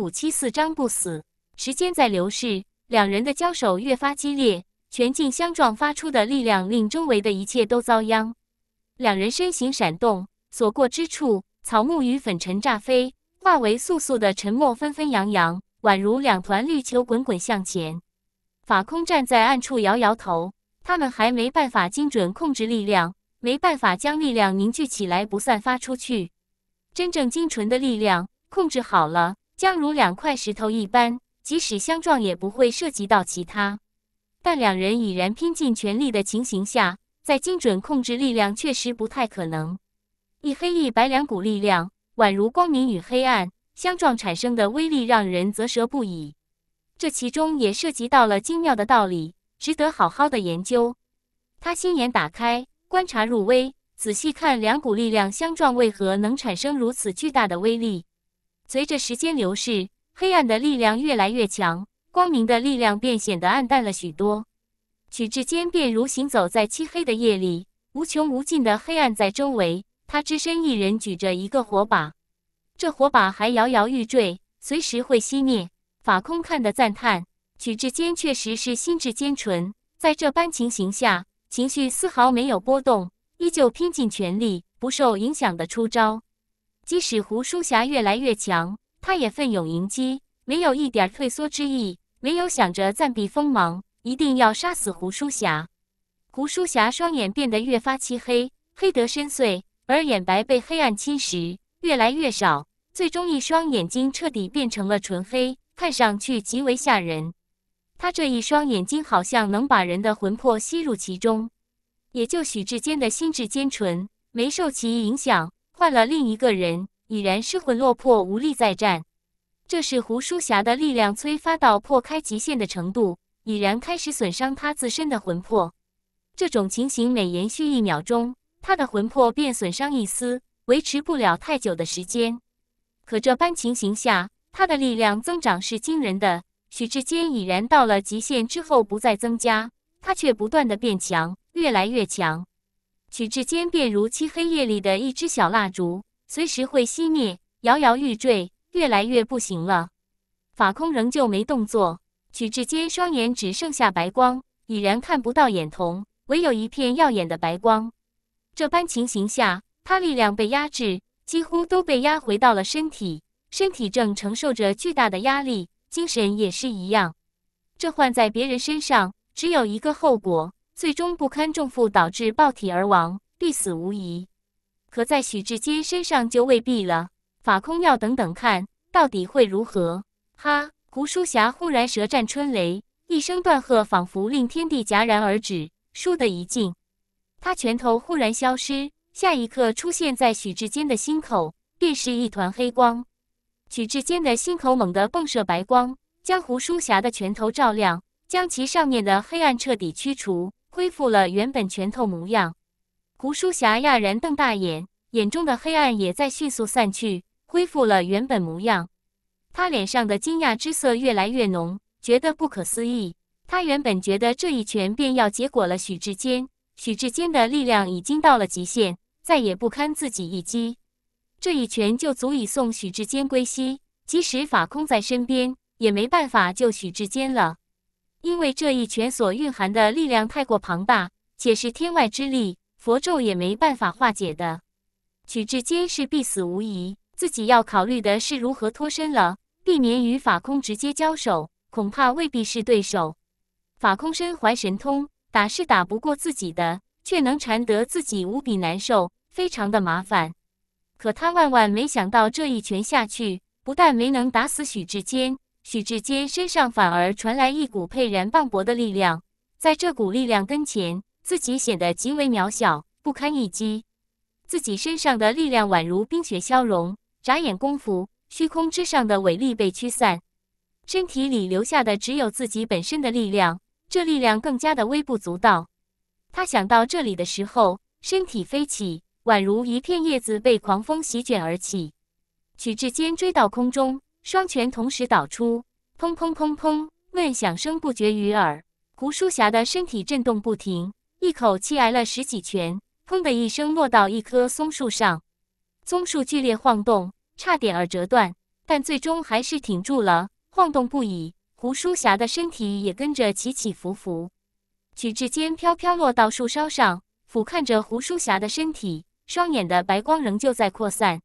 五七四章不死，时间在流逝，两人的交手越发激烈，拳劲相撞发出的力量令周围的一切都遭殃。两人身形闪动，所过之处草木与粉尘炸飞，化为簌簌的尘默纷纷扬扬，宛如两团绿球滚滚向前。法空站在暗处摇摇头，他们还没办法精准控制力量，没办法将力量凝聚起来不散发出去。真正精纯的力量，控制好了。将如两块石头一般，即使相撞也不会涉及到其他。但两人已然拼尽全力的情形下，在精准控制力量确实不太可能。一黑一白两股力量，宛如光明与黑暗相撞产生的威力，让人啧舌不已。这其中也涉及到了精妙的道理，值得好好的研究。他心眼打开，观察入微，仔细看两股力量相撞为何能产生如此巨大的威力。随着时间流逝，黑暗的力量越来越强，光明的力量便显得暗淡了许多。曲志坚便如行走在漆黑的夜里，无穷无尽的黑暗在周围，他只身一人举着一个火把，这火把还摇摇欲坠，随时会熄灭。法空看得赞叹，曲志坚确实是心智坚纯，在这般情形下，情绪丝毫没有波动，依旧拼尽全力，不受影响的出招。即使胡书霞越来越强，他也奋勇迎击，没有一点退缩之意，没有想着暂避锋芒，一定要杀死胡书霞。胡书霞双眼变得越发漆黑，黑得深邃，而眼白被黑暗侵蚀越来越少，最终一双眼睛彻底变成了纯黑，看上去极为吓人。他这一双眼睛好像能把人的魂魄吸入其中，也就许志坚的心智坚纯，没受其影响。换了另一个人，已然失魂落魄，无力再战。这是胡淑霞的力量催发到破开极限的程度，已然开始损伤她自身的魂魄。这种情形每延续一秒钟，她的魂魄便损伤一丝，维持不了太久的时间。可这般情形下，他的力量增长是惊人的。许志坚已然到了极限之后不再增加，他却不断的变强，越来越强。曲志坚便如漆黑夜里的一支小蜡烛，随时会熄灭，摇摇欲坠，越来越不行了。法空仍旧没动作。曲志坚双眼只剩下白光，已然看不到眼瞳，唯有一片耀眼的白光。这般情形下，他力量被压制，几乎都被压回到了身体，身体正承受着巨大的压力，精神也是一样。这换在别人身上，只有一个后果。最终不堪重负，导致爆体而亡，必死无疑。可在许志坚身上就未必了。法空要等等看，到底会如何？哈！胡书侠忽然舌战春雷，一声断喝，仿佛令天地戛然而止。输得一静，他拳头忽然消失，下一刻出现在许志坚的心口，便是一团黑光。许志坚的心口猛地迸射白光，将胡书侠的拳头照亮，将其上面的黑暗彻底驱除。恢复了原本拳头模样，胡淑霞讶然瞪大眼，眼中的黑暗也在迅速散去，恢复了原本模样。他脸上的惊讶之色越来越浓，觉得不可思议。他原本觉得这一拳便要结果了许志坚，许志坚的力量已经到了极限，再也不堪自己一击，这一拳就足以送许志坚归西。即使法空在身边，也没办法救许志坚了。因为这一拳所蕴含的力量太过庞大，且是天外之力，佛咒也没办法化解的。许志坚是必死无疑，自己要考虑的是如何脱身了，避免与法空直接交手，恐怕未必是对手。法空身怀神通，打是打不过自己的，却能缠得自己无比难受，非常的麻烦。可他万万没想到，这一拳下去，不但没能打死许志坚。许志坚身上反而传来一股沛然磅礴的力量，在这股力量跟前，自己显得极为渺小，不堪一击。自己身上的力量宛如冰雪消融，眨眼功夫，虚空之上的伟力被驱散，身体里留下的只有自己本身的力量，这力量更加的微不足道。他想到这里的时候，身体飞起，宛如一片叶子被狂风席卷而起。许志坚追到空中。双拳同时捣出，砰砰砰砰，闷响声不绝于耳。胡淑霞的身体震动不停，一口气挨了十几拳，砰的一声落到一棵松树上，松树剧烈晃动，差点儿折断，但最终还是挺住了。晃动不已，胡淑霞的身体也跟着起起伏伏。曲志坚飘飘落到树梢上，俯瞰着胡淑霞的身体，双眼的白光仍旧在扩散。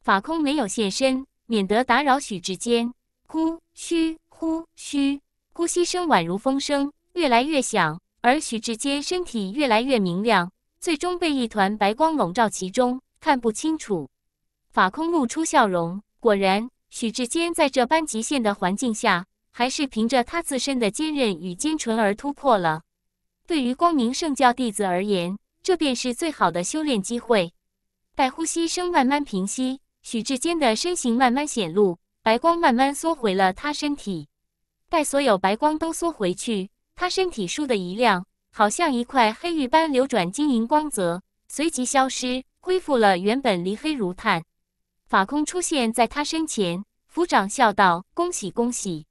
法空没有现身。免得打扰许志坚。呼，嘘，呼，嘘，呼吸声宛如风声，越来越响，而许志坚身体越来越明亮，最终被一团白光笼罩其中，看不清楚。法空露出笑容，果然，许志坚在这般极限的环境下，还是凭着他自身的坚韧与坚纯而突破了。对于光明圣教弟子而言，这便是最好的修炼机会。待呼吸声慢慢平息。许志坚的身形慢慢显露，白光慢慢缩回了他身体。待所有白光都缩回去，他身体倏地一亮，好像一块黑玉般流转晶莹光泽，随即消失，恢复了原本离黑如炭。法空出现在他身前，抚掌笑道：“恭喜恭喜！”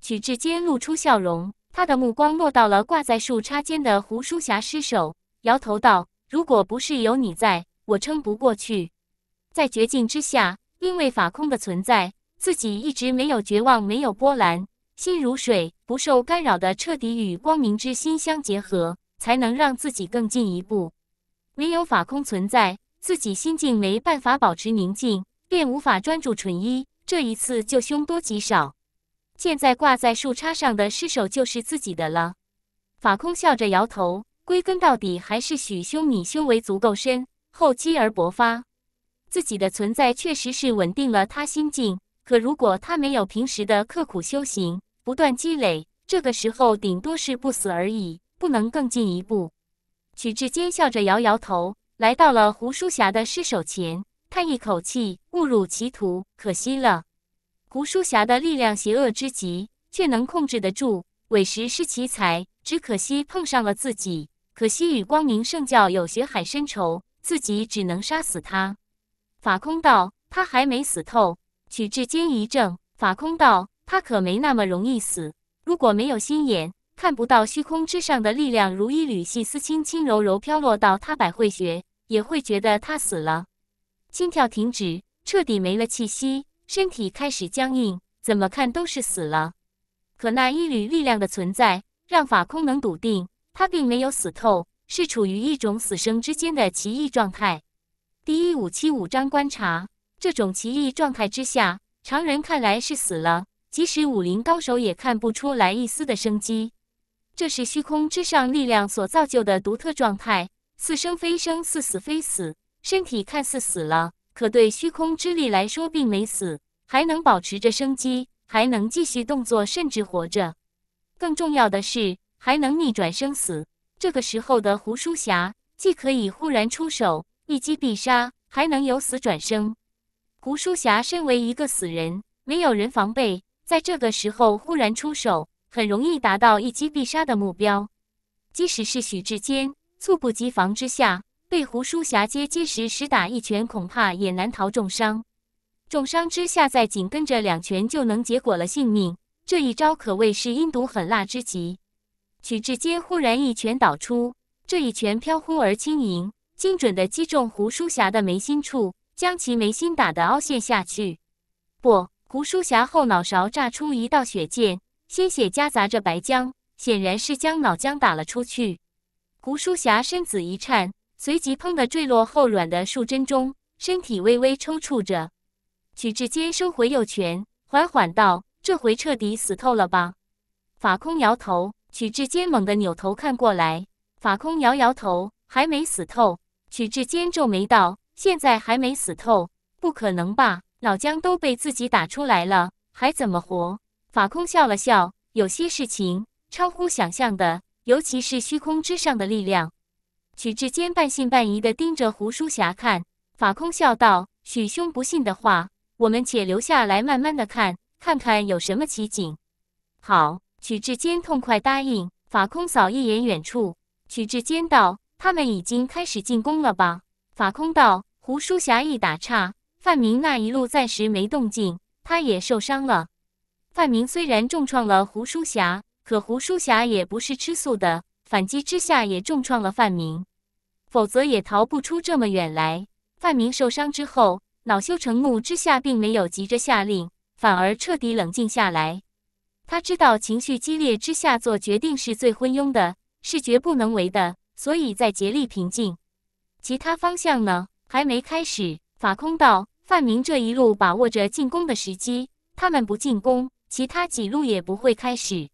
许志坚露出笑容，他的目光落到了挂在树叉间的胡书霞尸首，摇头道：“如果不是有你在，我撑不过去。”在绝境之下，因为法空的存在，自己一直没有绝望，没有波澜，心如水，不受干扰的彻底与光明之心相结合，才能让自己更进一步。唯有法空存在，自己心境没办法保持宁静，便无法专注纯一。这一次就凶多吉少。现在挂在树杈上的尸首就是自己的了。法空笑着摇头，归根到底还是许兄，你修为足够深，厚积而薄发。自己的存在确实是稳定了他心境，可如果他没有平时的刻苦修行，不断积累，这个时候顶多是不死而已，不能更进一步。曲志坚笑着摇摇头，来到了胡淑霞的尸首前，叹一口气：“误入歧途，可惜了。”胡淑霞的力量邪恶之极，却能控制得住，委实是奇才。只可惜碰上了自己，可惜与光明圣教有血海深仇，自己只能杀死他。法空道，他还没死透。曲志坚一怔。法空道，他可没那么容易死。如果没有心眼，看不到虚空之上的力量如一缕细丝轻轻柔柔飘落到他百会穴，也会觉得他死了。心跳停止，彻底没了气息，身体开始僵硬，怎么看都是死了。可那一缕力量的存在，让法空能笃定，他并没有死透，是处于一种死生之间的奇异状态。第一五七五章观察，这种奇异状态之下，常人看来是死了，即使武林高手也看不出来一丝的生机。这是虚空之上力量所造就的独特状态，似生非生，似死非死。身体看似死了，可对虚空之力来说，并没死，还能保持着生机，还能继续动作，甚至活着。更重要的是，还能逆转生死。这个时候的胡书霞，既可以忽然出手。一击必杀，还能由死转生。胡书霞身为一个死人，没有人防备，在这个时候忽然出手，很容易达到一击必杀的目标。即使是许志坚，猝不及防之下被胡书霞接击时，实打一拳，恐怕也难逃重伤。重伤之下，再紧跟着两拳，就能结果了性命。这一招可谓是阴毒狠辣之极。许志坚忽然一拳倒出，这一拳飘忽而轻盈。精准地击中胡淑霞的眉心处，将其眉心打得凹陷下去。不，胡淑霞后脑勺炸出一道血箭，鲜血夹杂着白浆，显然是将脑浆打了出去。胡淑霞身子一颤，随即砰地坠落后软的树针中，身体微微抽搐着。曲志坚收回右拳，缓缓道：“这回彻底死透了吧？”法空摇头。曲志坚猛地扭头看过来，法空摇摇头：“还没死透。”许志坚皱眉道：“现在还没死透，不可能吧？老姜都被自己打出来了，还怎么活？”法空笑了笑：“有些事情超乎想象的，尤其是虚空之上的力量。”许志坚半信半疑地盯着胡书侠看。法空笑道：“许兄不信的话，我们且留下来，慢慢地看看看有什么奇景。”好，许志坚痛快答应。法空扫一眼远处，许志坚道。他们已经开始进攻了吧？法空道，胡书侠一打岔，范明那一路暂时没动静，他也受伤了。范明虽然重创了胡书侠，可胡书侠也不是吃素的，反击之下也重创了范明，否则也逃不出这么远来。范明受伤之后，恼羞成怒之下，并没有急着下令，反而彻底冷静下来。他知道情绪激烈之下做决定是最昏庸的，是绝不能为的。所以在竭力平静。其他方向呢？还没开始。法空道范明这一路把握着进攻的时机，他们不进攻，其他几路也不会开始。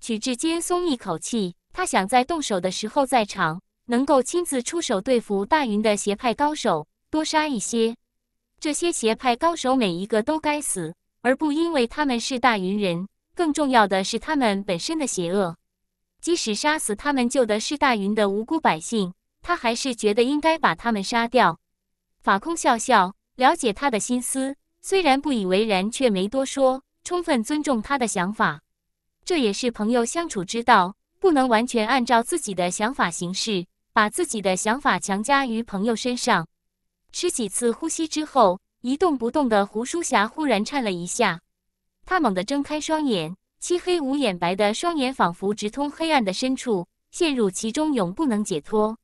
曲志坚松一口气，他想在动手的时候在场，能够亲自出手对付大云的邪派高手，多杀一些。这些邪派高手每一个都该死，而不因为他们是大云人，更重要的是他们本身的邪恶。即使杀死他们救的是大云的无辜百姓，他还是觉得应该把他们杀掉。法空笑笑，了解他的心思，虽然不以为然，却没多说，充分尊重他的想法。这也是朋友相处之道，不能完全按照自己的想法行事，把自己的想法强加于朋友身上。吃几次呼吸之后，一动不动的胡书霞忽然颤了一下，他猛地睁开双眼。漆黑无眼白的双眼仿佛直通黑暗的深处，陷入其中永不能解脱。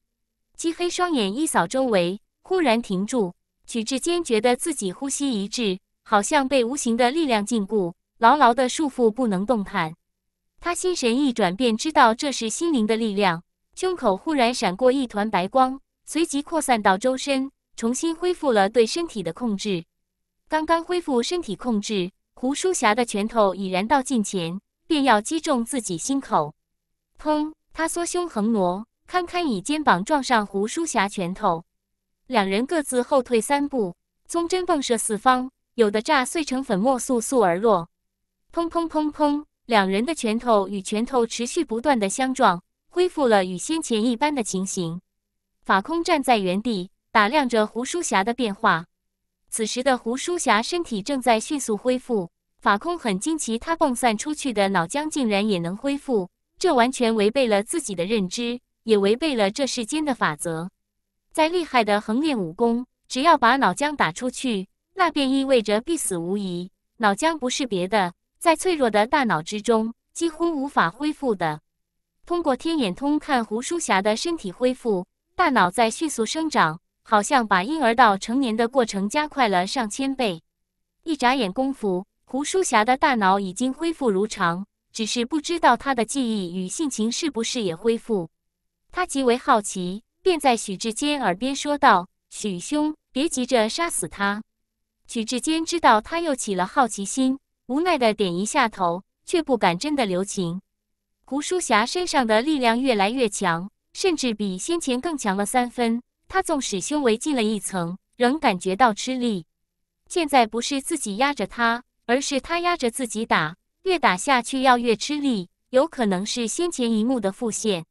漆黑双眼一扫周围，忽然停住。曲志坚觉得自己呼吸一滞，好像被无形的力量禁锢，牢牢的束缚，不能动弹。他心神一转，便知道这是心灵的力量。胸口忽然闪过一团白光，随即扩散到周身，重新恢复了对身体的控制。刚刚恢复身体控制。胡淑霞的拳头已然到近前，便要击中自己心口。砰！他缩胸横挪，堪堪以肩膀撞上胡淑霞拳头，两人各自后退三步，宗针迸射四方，有的炸碎成粉末，簌簌而落。砰砰砰砰！两人的拳头与拳头持续不断的相撞，恢复了与先前一般的情形。法空站在原地，打量着胡淑霞的变化。此时的胡淑霞身体正在迅速恢复，法空很惊奇，她蹦散出去的脑浆竟然也能恢复，这完全违背了自己的认知，也违背了这世间的法则。再厉害的横练武功，只要把脑浆打出去，那便意味着必死无疑。脑浆不是别的，在脆弱的大脑之中，几乎无法恢复的。通过天眼通看胡淑霞的身体恢复，大脑在迅速生长。好像把婴儿到成年的过程加快了上千倍，一眨眼功夫，胡淑霞的大脑已经恢复如常，只是不知道她的记忆与性情是不是也恢复。她极为好奇，便在许志坚耳边说道：“许兄，别急着杀死他。”许志坚知道他又起了好奇心，无奈的点一下头，却不敢真的留情。胡淑霞身上的力量越来越强，甚至比先前更强了三分。他纵使胸围进了一层，仍感觉到吃力。现在不是自己压着他，而是他压着自己打，越打下去要越吃力。有可能是先前一幕的复现，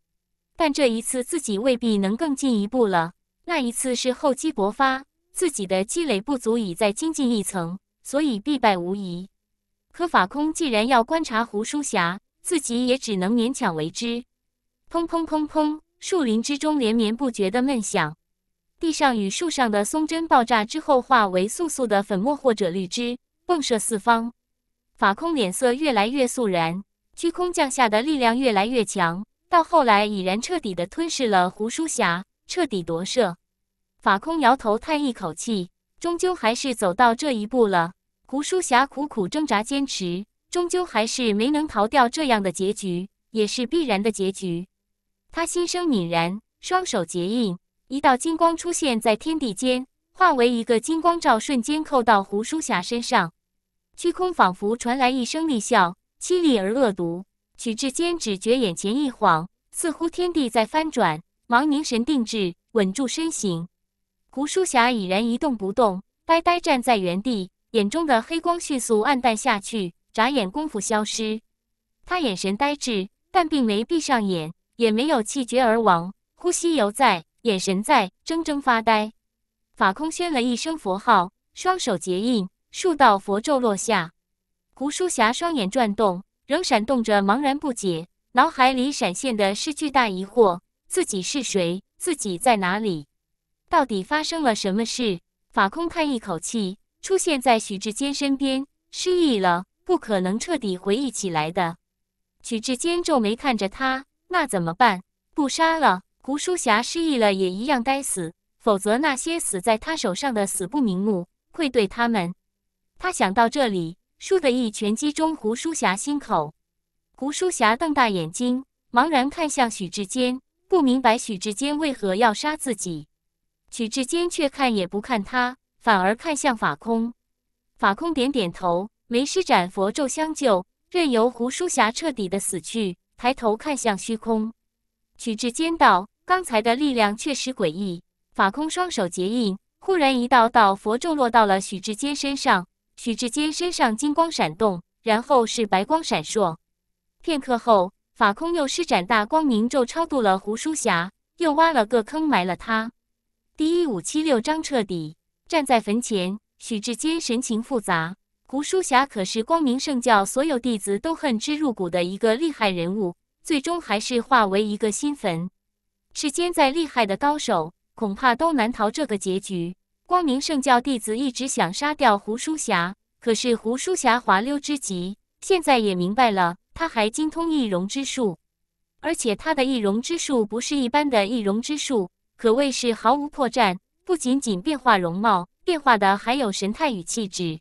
但这一次自己未必能更进一步了。那一次是厚积薄发，自己的积累不足以再精进一层，所以必败无疑。可法空既然要观察胡书霞，自己也只能勉强为之。砰砰砰砰，树林之中连绵不绝的闷响。地上与树上的松针爆炸之后，化为簌簌的粉末或者绿枝迸射四方。法空脸色越来越肃然，虚空降下的力量越来越强，到后来已然彻底的吞噬了胡书侠，彻底夺舍。法空摇头叹一口气，终究还是走到这一步了。胡书侠苦苦挣扎坚持，终究还是没能逃掉这样的结局，也是必然的结局。他心生凛然，双手结印。一道金光出现在天地间，化为一个金光罩，瞬间扣到胡书霞身上。虚空仿佛传来一声厉啸，凄厉而恶毒。曲志坚只觉眼前一晃，似乎天地在翻转，忙凝神定志，稳住身形。胡书霞已然一动不动，呆呆站在原地，眼中的黑光迅速暗淡下去，眨眼功夫消失。他眼神呆滞，但并没闭上眼，也没有气绝而亡，呼吸犹在。眼神在怔怔发呆，法空宣了一声佛号，双手结印，数道佛咒落下。胡淑霞双眼转动，仍闪动着茫然不解，脑海里闪现的是巨大疑惑：自己是谁？自己在哪里？到底发生了什么事？法空叹一口气，出现在许志坚身边。失忆了，不可能彻底回忆起来的。许志坚皱眉看着他，那怎么办？不杀了。胡淑霞失忆了也一样该死，否则那些死在他手上的死不瞑目，愧对他们。他想到这里，输的一拳击中胡淑霞心口。胡淑霞瞪大眼睛，茫然看向许志坚，不明白许志坚为何要杀自己。许志坚却看也不看他，反而看向法空。法空点点头，没施展佛咒相救，任由胡淑霞彻底的死去。抬头看向虚空，许志坚道。刚才的力量确实诡异。法空双手结印，忽然一道道佛咒落到了许志坚身上。许志坚身上金光闪动，然后是白光闪烁。片刻后，法空又施展大光明咒超度了胡书霞，又挖了个坑埋了他。第一五七六章彻底站在坟前，许志坚神情复杂。胡书霞可是光明圣教所有弟子都恨之入骨的一个厉害人物，最终还是化为一个新坟。世间再厉害的高手，恐怕都难逃这个结局。光明圣教弟子一直想杀掉胡书侠，可是胡书侠滑溜之极，现在也明白了，他还精通易容之术，而且他的易容之术不是一般的易容之术，可谓是毫无破绽。不仅仅变化容貌，变化的还有神态与气质。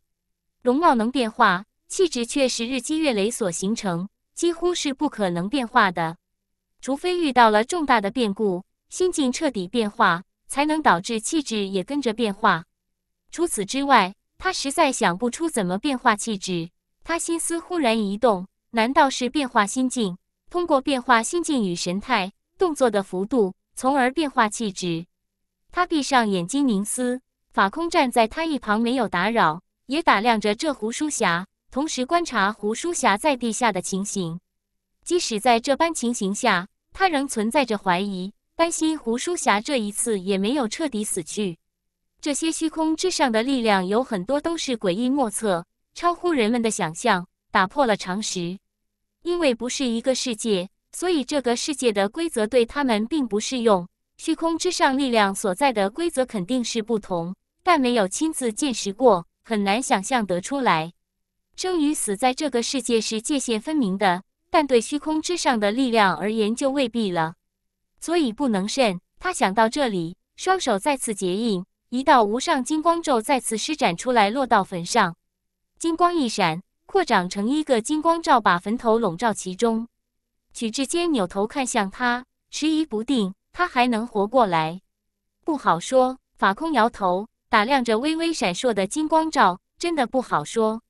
容貌能变化，气质却是日积月累所形成，几乎是不可能变化的。除非遇到了重大的变故，心境彻底变化，才能导致气质也跟着变化。除此之外，他实在想不出怎么变化气质。他心思忽然一动，难道是变化心境？通过变化心境与神态、动作的幅度，从而变化气质。他闭上眼睛凝思，法空站在他一旁没有打扰，也打量着这胡书侠，同时观察胡书侠在地下的情形。即使在这般情形下，他仍存在着怀疑，担心胡书霞这一次也没有彻底死去。这些虚空之上的力量有很多都是诡异莫测，超乎人们的想象，打破了常识。因为不是一个世界，所以这个世界的规则对他们并不适用。虚空之上力量所在的规则肯定是不同，但没有亲自见识过，很难想象得出来。生与死在这个世界是界限分明的。但对虚空之上的力量而言，就未必了，所以不能慎。他想到这里，双手再次结印，一道无上金光咒再次施展出来，落到坟上，金光一闪，扩展成一个金光罩，把坟头笼罩其中。曲志坚扭头看向他，迟疑不定，他还能活过来？不好说。法空摇头，打量着微微闪烁的金光罩，真的不好说。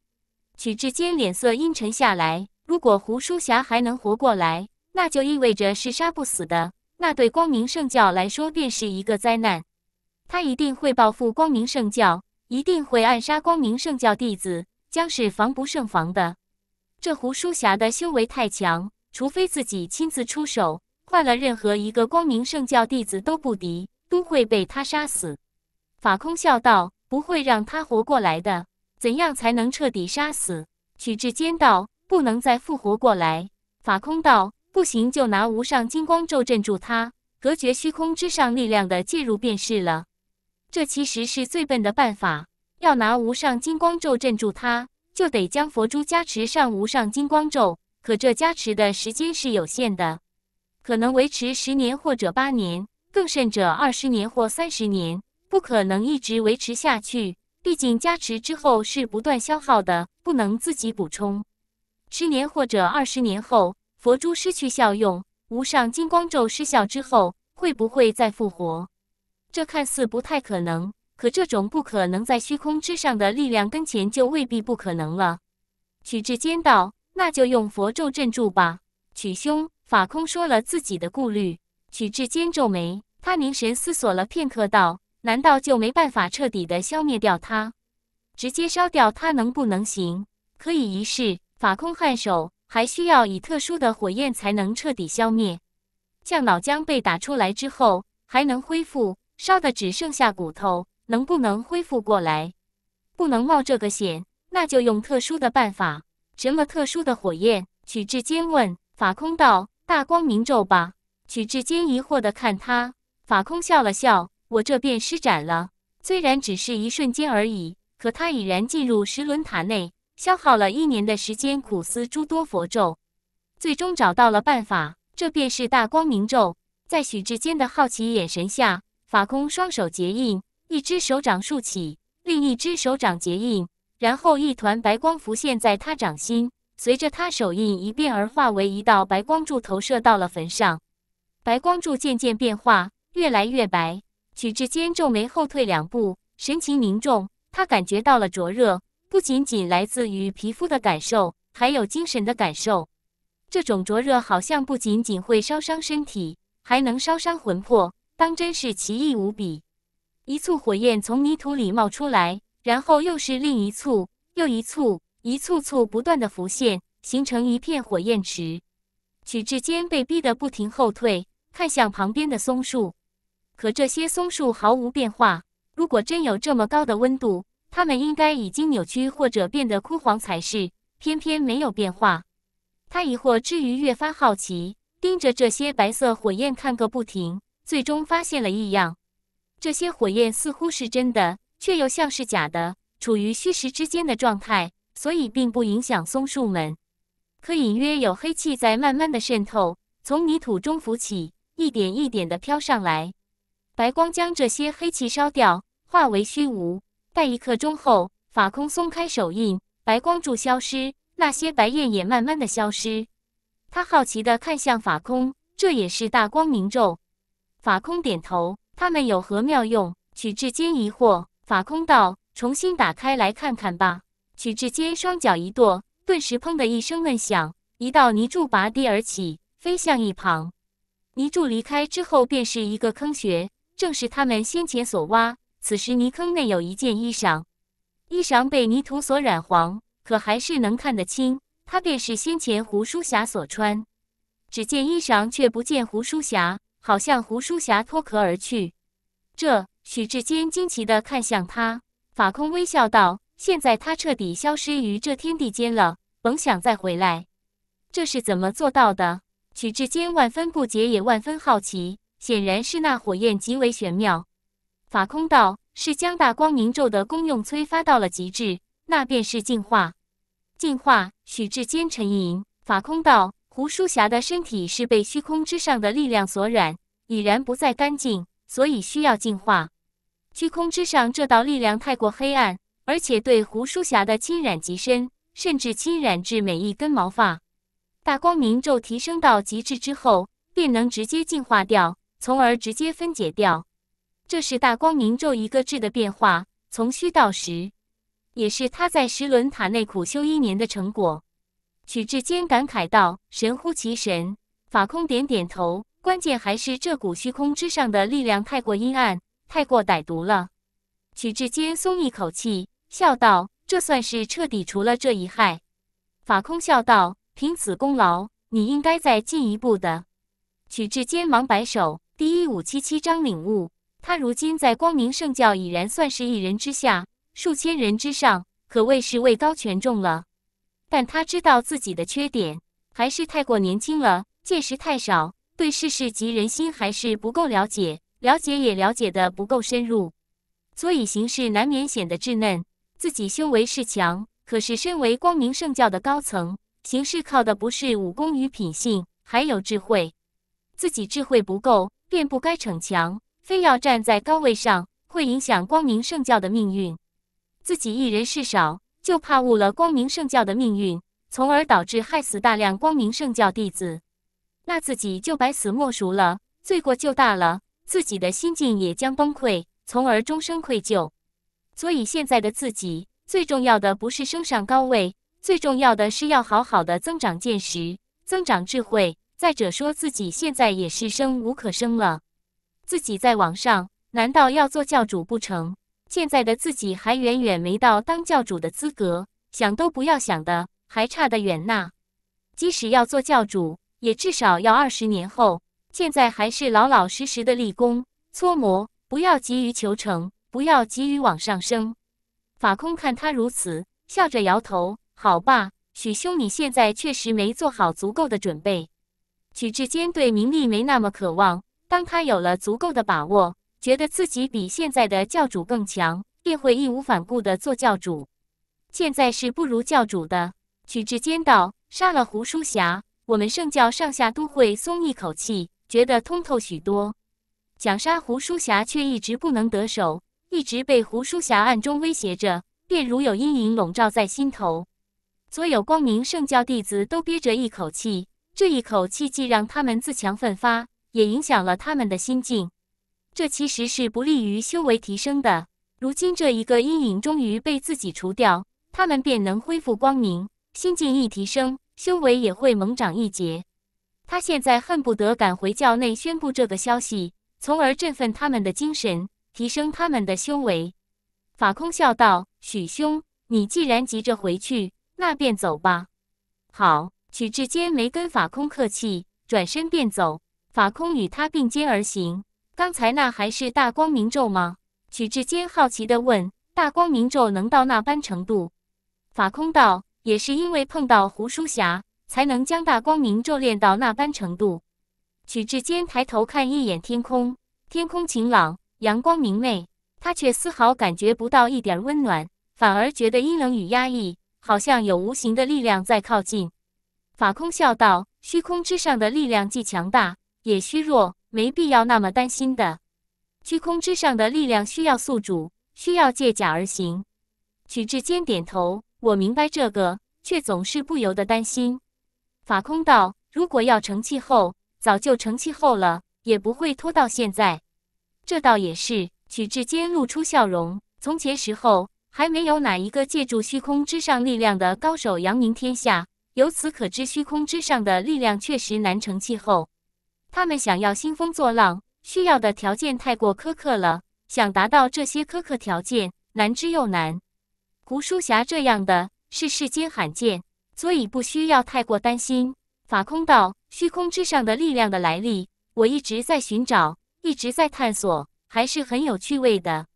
曲志坚脸色阴沉下来。如果胡书侠还能活过来，那就意味着是杀不死的。那对光明圣教来说便是一个灾难，他一定会报复光明圣教，一定会暗杀光明圣教弟子，将是防不胜防的。这胡书侠的修为太强，除非自己亲自出手，换了任何一个光明圣教弟子都不敌，都会被他杀死。法空笑道：“不会让他活过来的。怎样才能彻底杀死？”取志坚道。不能再复活过来。法空道不行，就拿无上金光咒镇住他，隔绝虚空之上力量的介入便是了。这其实是最笨的办法。要拿无上金光咒镇住他，就得将佛珠加持上无上金光咒。可这加持的时间是有限的，可能维持十年或者八年，更甚者二十年或三十年，不可能一直维持下去。毕竟加持之后是不断消耗的，不能自己补充。十年或者二十年后，佛珠失去效用，无上金光咒失效之后，会不会再复活？这看似不太可能，可这种不可能在虚空之上的力量跟前就未必不可能了。曲志坚道：“那就用佛咒镇住吧。”曲兄，法空说了自己的顾虑。曲志坚皱眉，他凝神思索了片刻，道：“难道就没办法彻底的消灭掉他？直接烧掉他能不能行？可以一试。”法空颔首，还需要以特殊的火焰才能彻底消灭。降脑浆被打出来之后，还能恢复，烧的只剩下骨头，能不能恢复过来？不能冒这个险，那就用特殊的办法。什么特殊的火焰？曲志坚问。法空道：“大光明咒吧。”曲志坚疑惑的看他，法空笑了笑：“我这便施展了。虽然只是一瞬间而已，可他已然进入石轮塔内。”消耗了一年的时间，苦思诸多佛咒，最终找到了办法。这便是大光明咒。在许志坚的好奇眼神下，法空双手结印，一只手掌竖起，另一只手掌结印，然后一团白光浮现在他掌心。随着他手印一变，而化为一道白光柱，投射到了坟上。白光柱渐渐变化，越来越白。许志坚皱眉后退两步，神情凝重。他感觉到了灼热。不仅仅来自于皮肤的感受，还有精神的感受。这种灼热好像不仅仅会烧伤身体，还能烧伤魂魄，当真是奇异无比。一簇火焰从泥土里冒出来，然后又是另一簇，又一簇，一簇簇不断的浮现，形成一片火焰池。曲志坚被逼得不停后退，看向旁边的松树，可这些松树毫无变化。如果真有这么高的温度，他们应该已经扭曲或者变得枯黄才是，偏偏没有变化。他疑惑之余越发好奇，盯着这些白色火焰看个不停。最终发现了异样，这些火焰似乎是真的，却又像是假的，处于虚实之间的状态，所以并不影响松树们。可隐约有黑气在慢慢的渗透，从泥土中浮起，一点一点的飘上来。白光将这些黑气烧掉，化为虚无。在一刻钟后，法空松开手印，白光柱消失，那些白焰也慢慢的消失。他好奇的看向法空，这也是大光明咒。法空点头，他们有何妙用？曲志坚疑惑。法空道：“重新打开来看看吧。”曲志坚双脚一跺，顿时砰的一声闷响，一道泥柱拔地而起，飞向一旁。泥柱离开之后，便是一个坑穴，正是他们先前所挖。此时泥坑内有一件衣裳，衣裳被泥土所染黄，可还是能看得清。它便是先前胡淑霞所穿。只见衣裳，却不见胡淑霞，好像胡淑霞脱壳而去。这许志坚惊奇的看向他，法空微笑道：“现在他彻底消失于这天地间了，甭想再回来。这是怎么做到的？”许志坚万分不解，也万分好奇。显然，是那火焰极为玄妙。法空道是将大光明咒的功用催发到了极致，那便是净化。净化。许志坚沉吟。法空道，胡淑霞的身体是被虚空之上的力量所染，已然不再干净，所以需要净化。虚空之上这道力量太过黑暗，而且对胡淑霞的侵染极深，甚至侵染至每一根毛发。大光明咒提升到极致之后，便能直接净化掉，从而直接分解掉。这是大光明咒一个质的变化，从虚到实，也是他在十轮塔内苦修一年的成果。曲志坚感慨道：“神乎其神！”法空点点头，关键还是这股虚空之上的力量太过阴暗，太过歹毒了。曲志坚松一口气，笑道：“这算是彻底除了这一害。”法空笑道：“凭此功劳，你应该再进一步的。”曲志坚忙摆手。第一五七七章领悟。他如今在光明圣教已然算是一人之下，数千人之上，可谓是位高权重了。但他知道自己的缺点，还是太过年轻了，见识太少，对世事及人心还是不够了解，了解也了解的不够深入，所以行事难免显得稚嫩。自己修为是强，可是身为光明圣教的高层，行事靠的不是武功与品性，还有智慧。自己智慧不够，便不该逞强。非要站在高位上，会影响光明圣教的命运。自己一人事少，就怕误了光明圣教的命运，从而导致害死大量光明圣教弟子，那自己就百死莫赎了，罪过就大了，自己的心境也将崩溃，从而终生愧疚。所以，现在的自己最重要的不是升上高位，最重要的是要好好的增长见识，增长智慧。再者说，自己现在也是生无可生了。自己在网上难道要做教主不成？现在的自己还远远没到当教主的资格，想都不要想的，还差得远呢。即使要做教主，也至少要二十年后。现在还是老老实实的立功搓磨，不要急于求成，不要急于往上升。法空看他如此，笑着摇头：“好吧，许兄，你现在确实没做好足够的准备。”许志坚对名利没那么渴望。当他有了足够的把握，觉得自己比现在的教主更强，便会义无反顾的做教主。现在是不如教主的，曲志坚道：“杀了胡书侠，我们圣教上下都会松一口气，觉得通透许多。”想杀胡书侠却一直不能得手，一直被胡书侠暗中威胁着，便如有阴影笼罩在心头。所有光明圣教弟子都憋着一口气，这一口气既让他们自强奋发。也影响了他们的心境，这其实是不利于修为提升的。如今这一个阴影终于被自己除掉，他们便能恢复光明，心境一提升，修为也会猛涨一截。他现在恨不得赶回教内宣布这个消息，从而振奋他们的精神，提升他们的修为。法空笑道：“许兄，你既然急着回去，那便走吧。”好，许志坚没跟法空客气，转身便走。法空与他并肩而行。刚才那还是大光明咒吗？曲志坚好奇的问。大光明咒能到那般程度？法空道，也是因为碰到胡书霞，才能将大光明咒练到那般程度。曲志坚抬头看一眼天空，天空晴朗，阳光明媚，他却丝毫感觉不到一点温暖，反而觉得阴冷与压抑，好像有无形的力量在靠近。法空笑道：“虚空之上的力量既强大。”也虚弱，没必要那么担心的。虚空之上的力量需要宿主，需要借甲而行。曲志坚点头，我明白这个，却总是不由得担心。法空道，如果要成气候，早就成气候了，也不会拖到现在。这倒也是。曲志坚露出笑容，从前时候还没有哪一个借助虚空之上力量的高手扬名天下，由此可知，虚空之上的力量确实难成气候。他们想要兴风作浪，需要的条件太过苛刻了。想达到这些苛刻条件，难之又难。胡书侠这样的是世间罕见，所以不需要太过担心。法空道虚空之上的力量的来历，我一直在寻找，一直在探索，还是很有趣味的。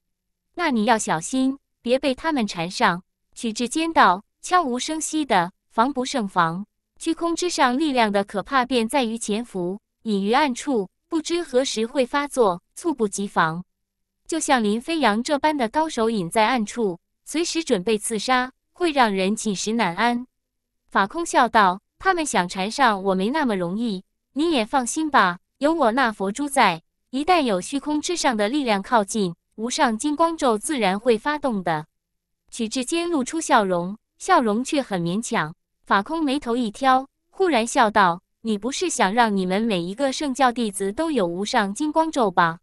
那你要小心，别被他们缠上。取志坚道，悄无声息的，防不胜防。虚空之上力量的可怕，便在于潜伏。隐于暗处，不知何时会发作，猝不及防。就像林飞扬这般的高手，隐在暗处，随时准备刺杀，会让人寝食难安。法空笑道：“他们想缠上我没那么容易，你也放心吧，有我那佛珠在，一旦有虚空之上的力量靠近，无上金光咒自然会发动的。”曲志坚露出笑容，笑容却很勉强。法空眉头一挑，忽然笑道。你不是想让你们每一个圣教弟子都有无上金光咒吧？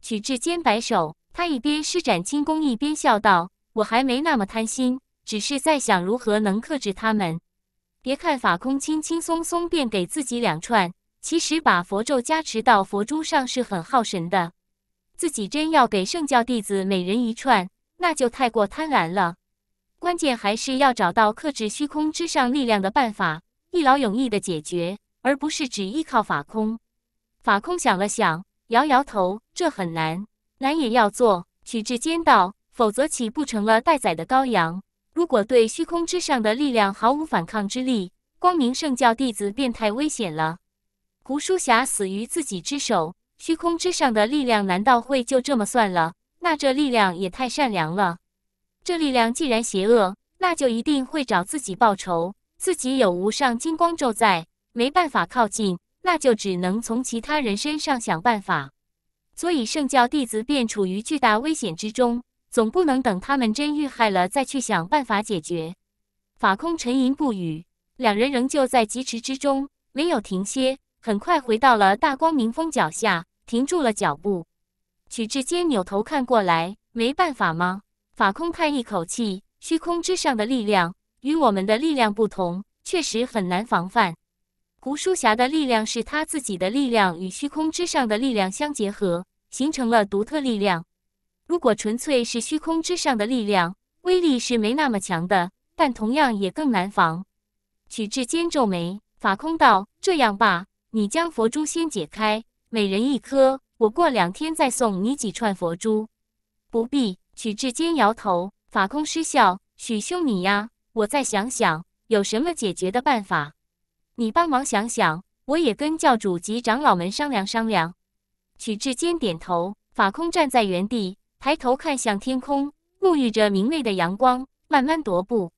曲志坚摆手，他一边施展轻功一边笑道：“我还没那么贪心，只是在想如何能克制他们。别看法空轻轻松松便给自己两串，其实把佛咒加持到佛珠上是很耗神的。自己真要给圣教弟子每人一串，那就太过贪婪了。关键还是要找到克制虚空之上力量的办法，一劳永逸的解决。”而不是只依靠法空。法空想了想，摇摇头：“这很难，难也要做，取之间道，否则岂不成了待宰的羔羊？如果对虚空之上的力量毫无反抗之力，光明圣教弟子便太危险了。胡书侠死于自己之手，虚空之上的力量难道会就这么算了？那这力量也太善良了。这力量既然邪恶，那就一定会找自己报仇。自己有无上金光咒在。”没办法靠近，那就只能从其他人身上想办法。所以圣教弟子便处于巨大危险之中，总不能等他们真遇害了再去想办法解决。法空沉吟不语，两人仍旧在疾驰之中，没有停歇，很快回到了大光明峰脚下，停住了脚步。曲志坚扭头看过来，没办法吗？法空叹一口气，虚空之上的力量与我们的力量不同，确实很难防范。胡书侠的力量是他自己的力量与虚空之上的力量相结合，形成了独特力量。如果纯粹是虚空之上的力量，威力是没那么强的，但同样也更难防。许志坚皱眉，法空道：“这样吧，你将佛珠先解开，每人一颗，我过两天再送你几串佛珠。”不必。许志坚摇头，法空失笑：“许兄，你呀，我再想想有什么解决的办法。”你帮忙想想，我也跟教主及长老们商量商量。曲志坚点头，法空站在原地，抬头看向天空，沐浴着明媚的阳光，慢慢踱步。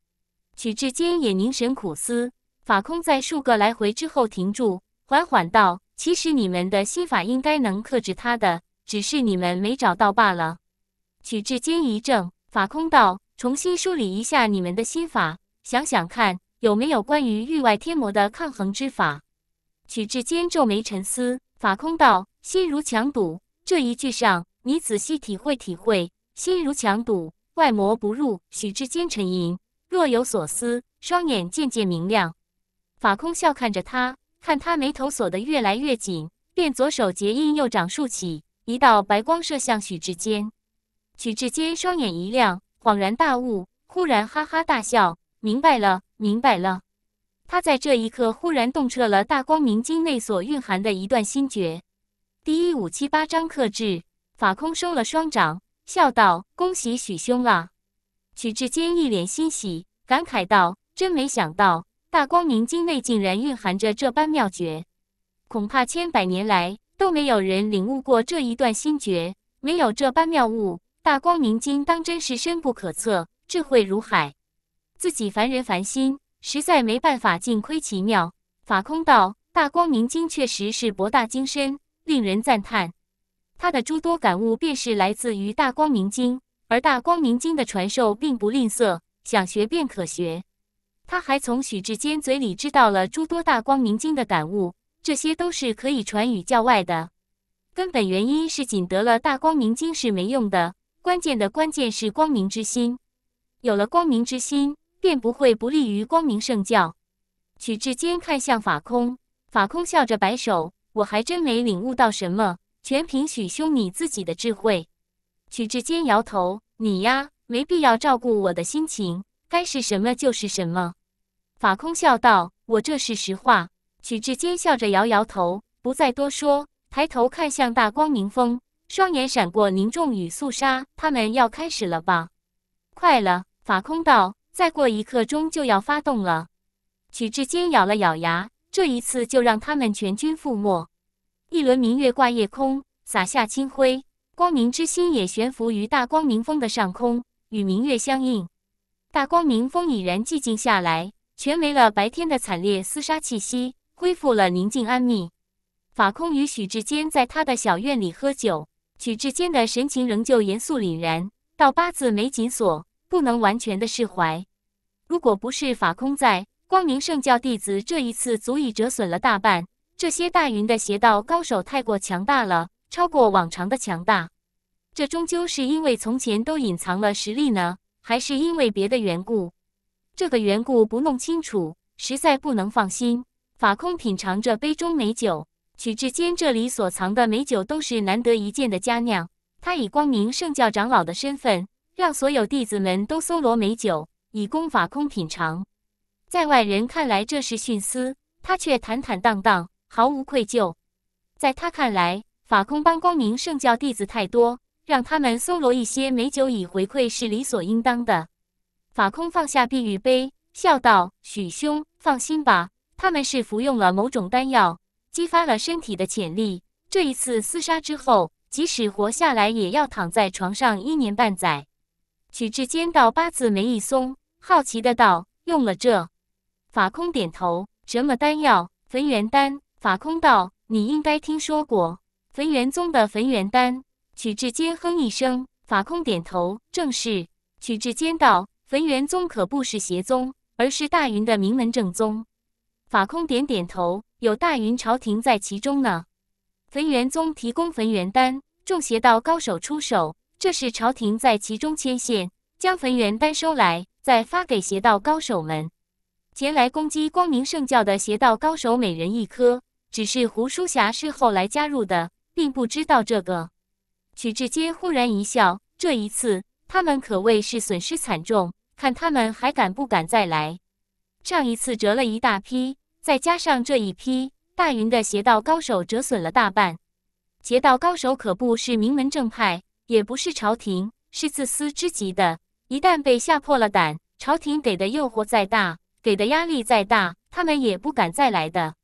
曲志坚也凝神苦思。法空在数个来回之后停住，缓缓道：“其实你们的心法应该能克制他的，只是你们没找到罢了。”曲志坚一怔，法空道：“重新梳理一下你们的心法，想想看。”有没有关于域外天魔的抗衡之法？许志坚皱眉沉思。法空道：“心如强堵。”这一句上，你仔细体会体会。心如强堵，外魔不入。许志坚沉吟，若有所思，双眼渐渐明亮。法空笑看着他，看他眉头锁得越来越紧，便左手结印，右掌竖起，一道白光射向许志坚。许志坚双眼一亮，恍然大悟，忽然哈哈大笑，明白了。明白了，他在这一刻忽然洞彻了大光明经内所蕴含的一段心诀，第一五七八章克制法空收了双掌，笑道：“恭喜许兄了。”许志坚一脸欣喜，感慨道：“真没想到，大光明经内竟然蕴含着这般妙诀，恐怕千百年来都没有人领悟过这一段心诀。没有这般妙物，大光明经当真是深不可测，智慧如海。”自己凡人凡心，实在没办法尽窥其妙。法空道大光明经确实是博大精深，令人赞叹。他的诸多感悟便是来自于大光明经，而大光明经的传授并不吝啬，想学便可学。他还从许志坚嘴里知道了诸多大光明经的感悟，这些都是可以传与教外的。根本原因是，仅得了大光明经是没用的。关键的关键是光明之心，有了光明之心。便不会不利于光明圣教。曲志坚看向法空，法空笑着摆手：“我还真没领悟到什么，全凭许兄你自己的智慧。”曲志坚摇头：“你呀，没必要照顾我的心情，该是什么就是什么。”法空笑道：“我这是实话。”曲志坚笑着摇摇头，不再多说，抬头看向大光明峰，双眼闪过凝重与肃杀：“他们要开始了吧？”“快了。”法空道。再过一刻钟就要发动了，许志坚咬了咬牙，这一次就让他们全军覆没。一轮明月挂夜空，洒下清辉，光明之心也悬浮于大光明峰的上空，与明月相应。大光明峰已然寂静下来，全没了白天的惨烈厮杀气息，恢复了宁静安谧。法空与许志坚在他的小院里喝酒，许志坚的神情仍旧严肃凛然，倒八字眉紧锁。不能完全的释怀。如果不是法空在光明圣教弟子这一次，足以折损了大半。这些大云的邪道高手太过强大了，超过往常的强大。这终究是因为从前都隐藏了实力呢，还是因为别的缘故？这个缘故不弄清楚，实在不能放心。法空品尝着杯中美酒，曲志坚这里所藏的美酒都是难得一见的佳酿。他以光明圣教长老的身份。让所有弟子们都搜罗美酒，以供法空品尝。在外人看来，这是徇私，他却坦坦荡荡，毫无愧疚。在他看来，法空帮光明圣教弟子太多，让他们搜罗一些美酒以回馈是理所应当的。法空放下碧玉杯，笑道：“许兄，放心吧，他们是服用了某种丹药，激发了身体的潜力。这一次厮杀之后，即使活下来，也要躺在床上一年半载。”曲志坚道：“八字眉一松，好奇的道：‘用了这。’法空点头。什么丹药？焚元丹。法空道：‘你应该听说过焚元宗的焚元丹。’曲志坚哼一声。法空点头：‘正是。’曲志坚道：‘焚元宗可不是邪宗，而是大云的名门正宗。’法空点点头：‘有大云朝廷在其中呢。焚元宗提供焚元丹，众邪道高手出手。’这是朝廷在其中牵线，将坟园单收来，再发给邪道高手们。前来攻击光明圣教的邪道高手每人一颗。只是胡淑霞是后来加入的，并不知道这个。曲志坚忽然一笑，这一次他们可谓是损失惨重，看他们还敢不敢再来。上一次折了一大批，再加上这一批，大云的邪道高手折损了大半。邪道高手可不是名门正派。也不是朝廷，是自私之极的。一旦被吓破了胆，朝廷给的诱惑再大，给的压力再大，他们也不敢再来的。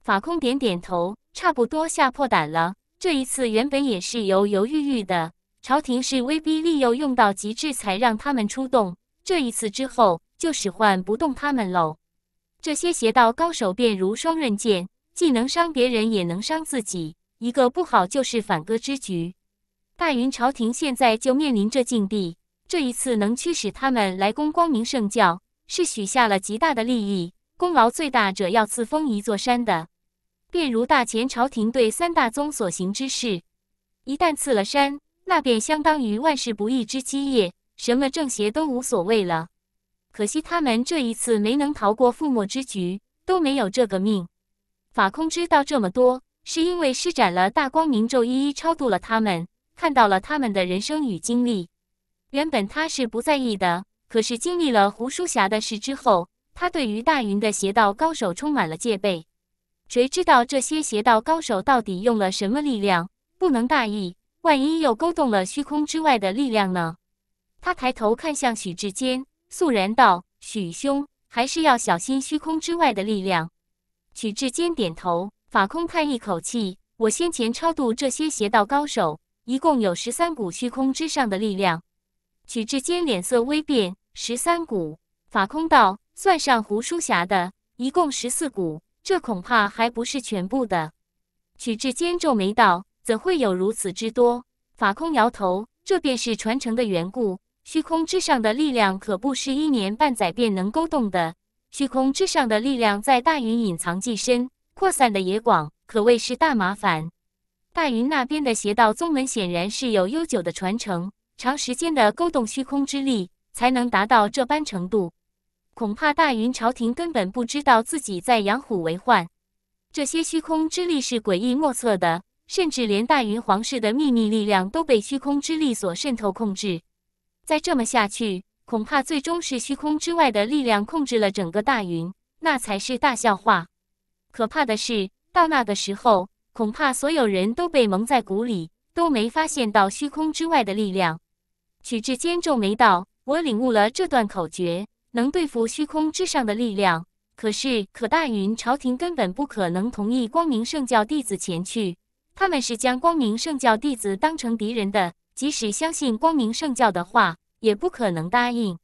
法空点点头，差不多吓破胆了。这一次原本也是犹犹豫豫的，朝廷是威逼利诱用到极致才让他们出动。这一次之后就使唤不动他们喽。这些邪道高手便如双刃剑，既能伤别人，也能伤自己。一个不好就是反戈之局。大云朝廷现在就面临着境地，这一次能驱使他们来攻光明圣教，是许下了极大的利益，功劳最大者要赐封一座山的。便如大前朝廷对三大宗所行之事，一旦赐了山，那便相当于万事不易之基业，什么正邪都无所谓了。可惜他们这一次没能逃过覆没之局，都没有这个命。法空知道这么多，是因为施展了大光明咒，一一超度了他们。看到了他们的人生与经历，原本他是不在意的，可是经历了胡书侠的事之后，他对于大云的邪道高手充满了戒备。谁知道这些邪道高手到底用了什么力量？不能大意，万一又勾动了虚空之外的力量呢？他抬头看向许志坚，肃然道：“许兄，还是要小心虚空之外的力量。”许志坚点头。法空叹一口气：“我先前超度这些邪道高手。”一共有十三股虚空之上的力量，曲志坚脸色微变。十三股，法空道算上胡书侠的，一共十四股。这恐怕还不是全部的。曲志坚皱眉道：“怎会有如此之多？”法空摇头：“这便是传承的缘故。虚空之上的力量可不是一年半载便能勾动的。虚空之上的力量在大云隐藏既深，扩散的也广，可谓是大麻烦。”大云那边的邪道宗门显然是有悠久的传承，长时间的勾动虚空之力才能达到这般程度。恐怕大云朝廷根本不知道自己在养虎为患。这些虚空之力是诡异莫测的，甚至连大云皇室的秘密力量都被虚空之力所渗透控制。再这么下去，恐怕最终是虚空之外的力量控制了整个大云，那才是大笑话。可怕的是，到那个时候。恐怕所有人都被蒙在鼓里，都没发现到虚空之外的力量。曲志坚皱眉道：“我领悟了这段口诀，能对付虚空之上的力量。可是，可大云朝廷根本不可能同意光明圣教弟子前去，他们是将光明圣教弟子当成敌人的。即使相信光明圣教的话，也不可能答应。”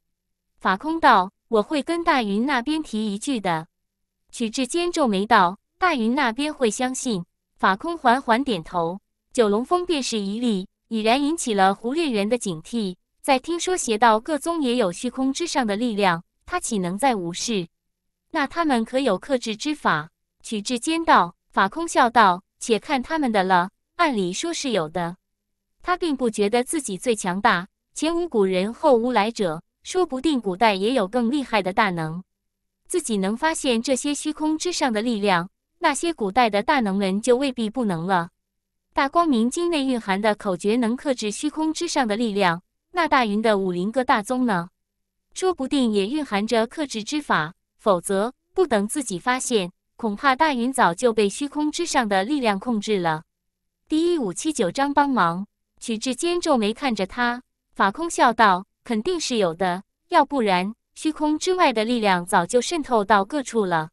法空道：“我会跟大云那边提一句的。”曲志坚皱眉道：“大云那边会相信？”法空缓缓点头，九龙峰便是一例，已然引起了胡烈元的警惕。在听说邪道各宗也有虚空之上的力量，他岂能再无视？那他们可有克制之法？取之间道：“法空笑道，且看他们的了。按理说是有的。他并不觉得自己最强大，前无古人，后无来者，说不定古代也有更厉害的大能，自己能发现这些虚空之上的力量。”那些古代的大能们就未必不能了。大光明经内蕴含的口诀能克制虚空之上的力量，那大云的武林各大宗呢？说不定也蕴含着克制之法，否则不等自己发现，恐怕大云早就被虚空之上的力量控制了。第一五七九章帮忙。曲志坚皱眉看着他，法空笑道：“肯定是有的，要不然虚空之外的力量早就渗透到各处了。”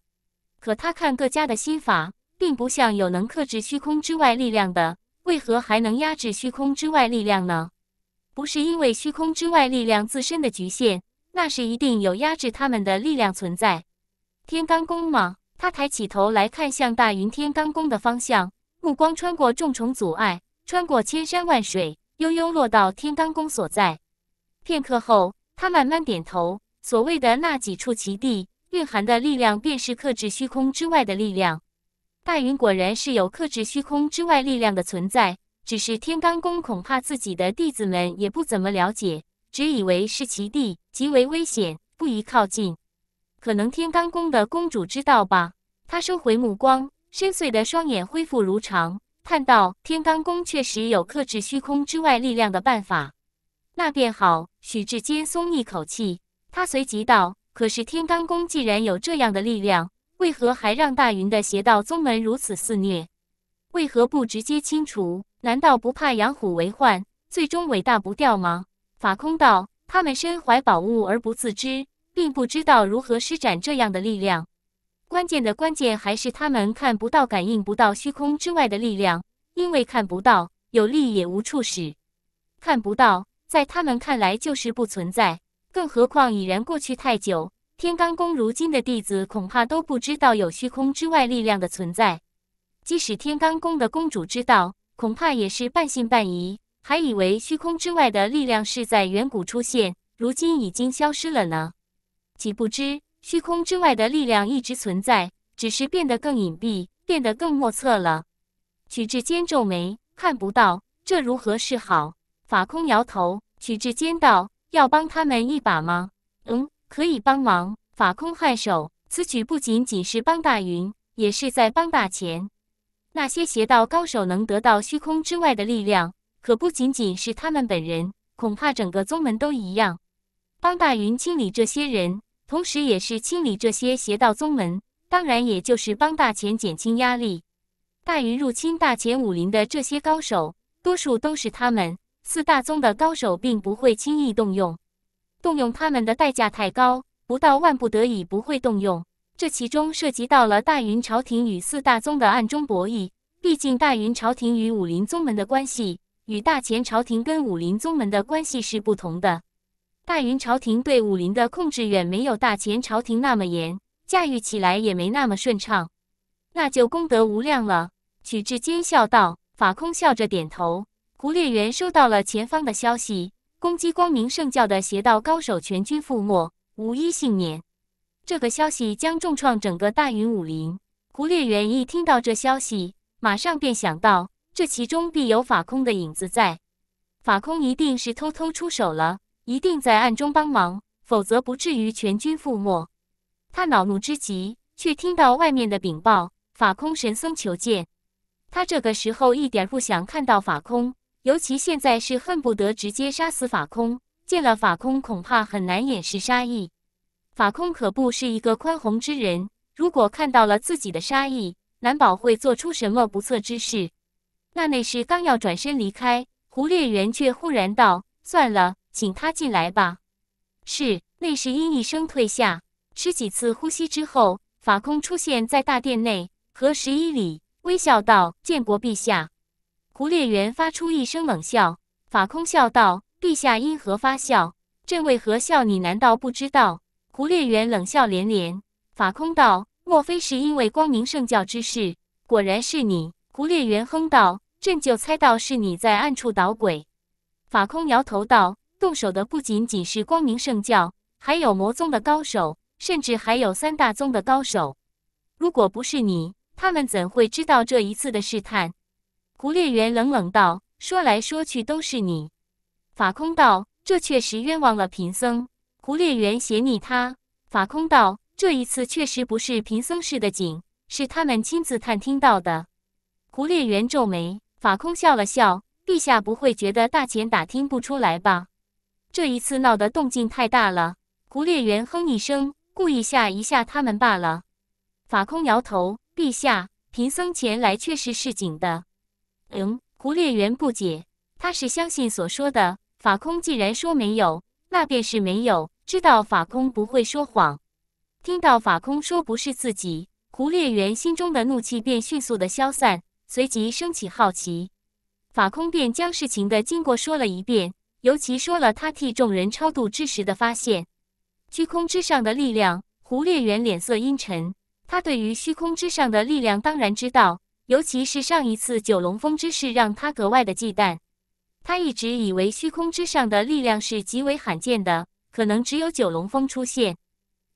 可他看各家的心法，并不像有能克制虚空之外力量的，为何还能压制虚空之外力量呢？不是因为虚空之外力量自身的局限，那是一定有压制他们的力量存在。天罡宫吗？他抬起头来看向大云天罡宫的方向，目光穿过重重阻碍，穿过千山万水，悠悠落到天罡宫所在。片刻后，他慢慢点头。所谓的那几处奇地。蕴含的力量便是克制虚空之外的力量。大云果然是有克制虚空之外力量的存在，只是天罡宫恐怕自己的弟子们也不怎么了解，只以为是其地，极为危险，不宜靠近。可能天罡宫的宫主知道吧？他收回目光，深邃的双眼恢复如常，叹道：“天罡宫确实有克制虚空之外力量的办法，那便好。”许志坚松一口气，他随即道。可是天罡宫既然有这样的力量，为何还让大云的邪道宗门如此肆虐？为何不直接清除？难道不怕养虎为患，最终尾大不掉吗？法空道，他们身怀宝物而不自知，并不知道如何施展这样的力量。关键的关键还是他们看不到、感应不到虚空之外的力量，因为看不到，有力也无处使；看不到，在他们看来就是不存在。更何况已然过去太久，天罡宫如今的弟子恐怕都不知道有虚空之外力量的存在。即使天罡宫的公主知道，恐怕也是半信半疑，还以为虚空之外的力量是在远古出现，如今已经消失了呢。岂不知虚空之外的力量一直存在，只是变得更隐蔽，变得更莫测了。曲志坚皱眉，看不到，这如何是好？法空摇头。曲志坚道。要帮他们一把吗？嗯，可以帮忙。法空颔首，此举不仅仅是帮大云，也是在帮大钱。那些邪道高手能得到虚空之外的力量，可不仅仅是他们本人，恐怕整个宗门都一样。帮大云清理这些人，同时也是清理这些邪道宗门，当然也就是帮大钱减轻压力。大云入侵大钱武林的这些高手，多数都是他们。四大宗的高手并不会轻易动用，动用他们的代价太高，不到万不得已不会动用。这其中涉及到了大云朝廷与四大宗的暗中博弈。毕竟大云朝廷与武林宗门的关系，与大前朝廷跟武林宗门的关系是不同的。大云朝廷对武林的控制远没有大前朝廷那么严，驾驭起来也没那么顺畅。那就功德无量了。”曲志坚笑道。法空笑着点头。胡烈元收到了前方的消息，攻击光明圣教的邪道高手全军覆没，无一幸免。这个消息将重创整个大云武林。胡烈元一听到这消息，马上便想到这其中必有法空的影子在，法空一定是偷偷出手了，一定在暗中帮忙，否则不至于全军覆没。他恼怒之极，却听到外面的禀报：法空神僧求见。他这个时候一点不想看到法空。尤其现在是恨不得直接杀死法空，见了法空恐怕很难掩饰杀意。法空可不是一个宽宏之人，如果看到了自己的杀意，难保会做出什么不测之事。那内侍刚要转身离开，胡烈元却忽然道：“算了，请他进来吧。”是内侍应一声退下。吃几次呼吸之后，法空出现在大殿内，和十一礼微笑道：“建国陛下。”胡烈元发出一声冷笑，法空笑道：“陛下因何发笑？朕为何笑？你难道不知道？”胡烈元冷笑连连。法空道：“莫非是因为光明圣教之事？”果然是你！胡烈元哼道：“朕就猜到是你在暗处捣鬼。”法空摇头道：“动手的不仅仅是光明圣教，还有魔宗的高手，甚至还有三大宗的高手。如果不是你，他们怎会知道这一次的试探？”胡烈元冷冷道：“说来说去都是你。”法空道：“这确实冤枉了贫僧。”胡烈元斜睨他。法空道：“这一次确实不是贫僧示的警，是他们亲自探听到的。”胡烈元皱眉。法空笑了笑：“陛下不会觉得大钱打听不出来吧？”这一次闹的动静太大了。胡烈元哼一声，故意吓一吓他们罢了。法空摇头：“陛下，贫僧前来确实是警的。”嗯，胡烈元不解，他是相信所说的。法空既然说没有，那便是没有。知道法空不会说谎。听到法空说不是自己，胡烈元心中的怒气便迅速的消散，随即升起好奇。法空便将事情的经过说了一遍，尤其说了他替众人超度之时的发现。虚空之上的力量，胡烈元脸色阴沉。他对于虚空之上的力量当然知道。尤其是上一次九龙峰之事，让他格外的忌惮。他一直以为虚空之上的力量是极为罕见的，可能只有九龙峰出现，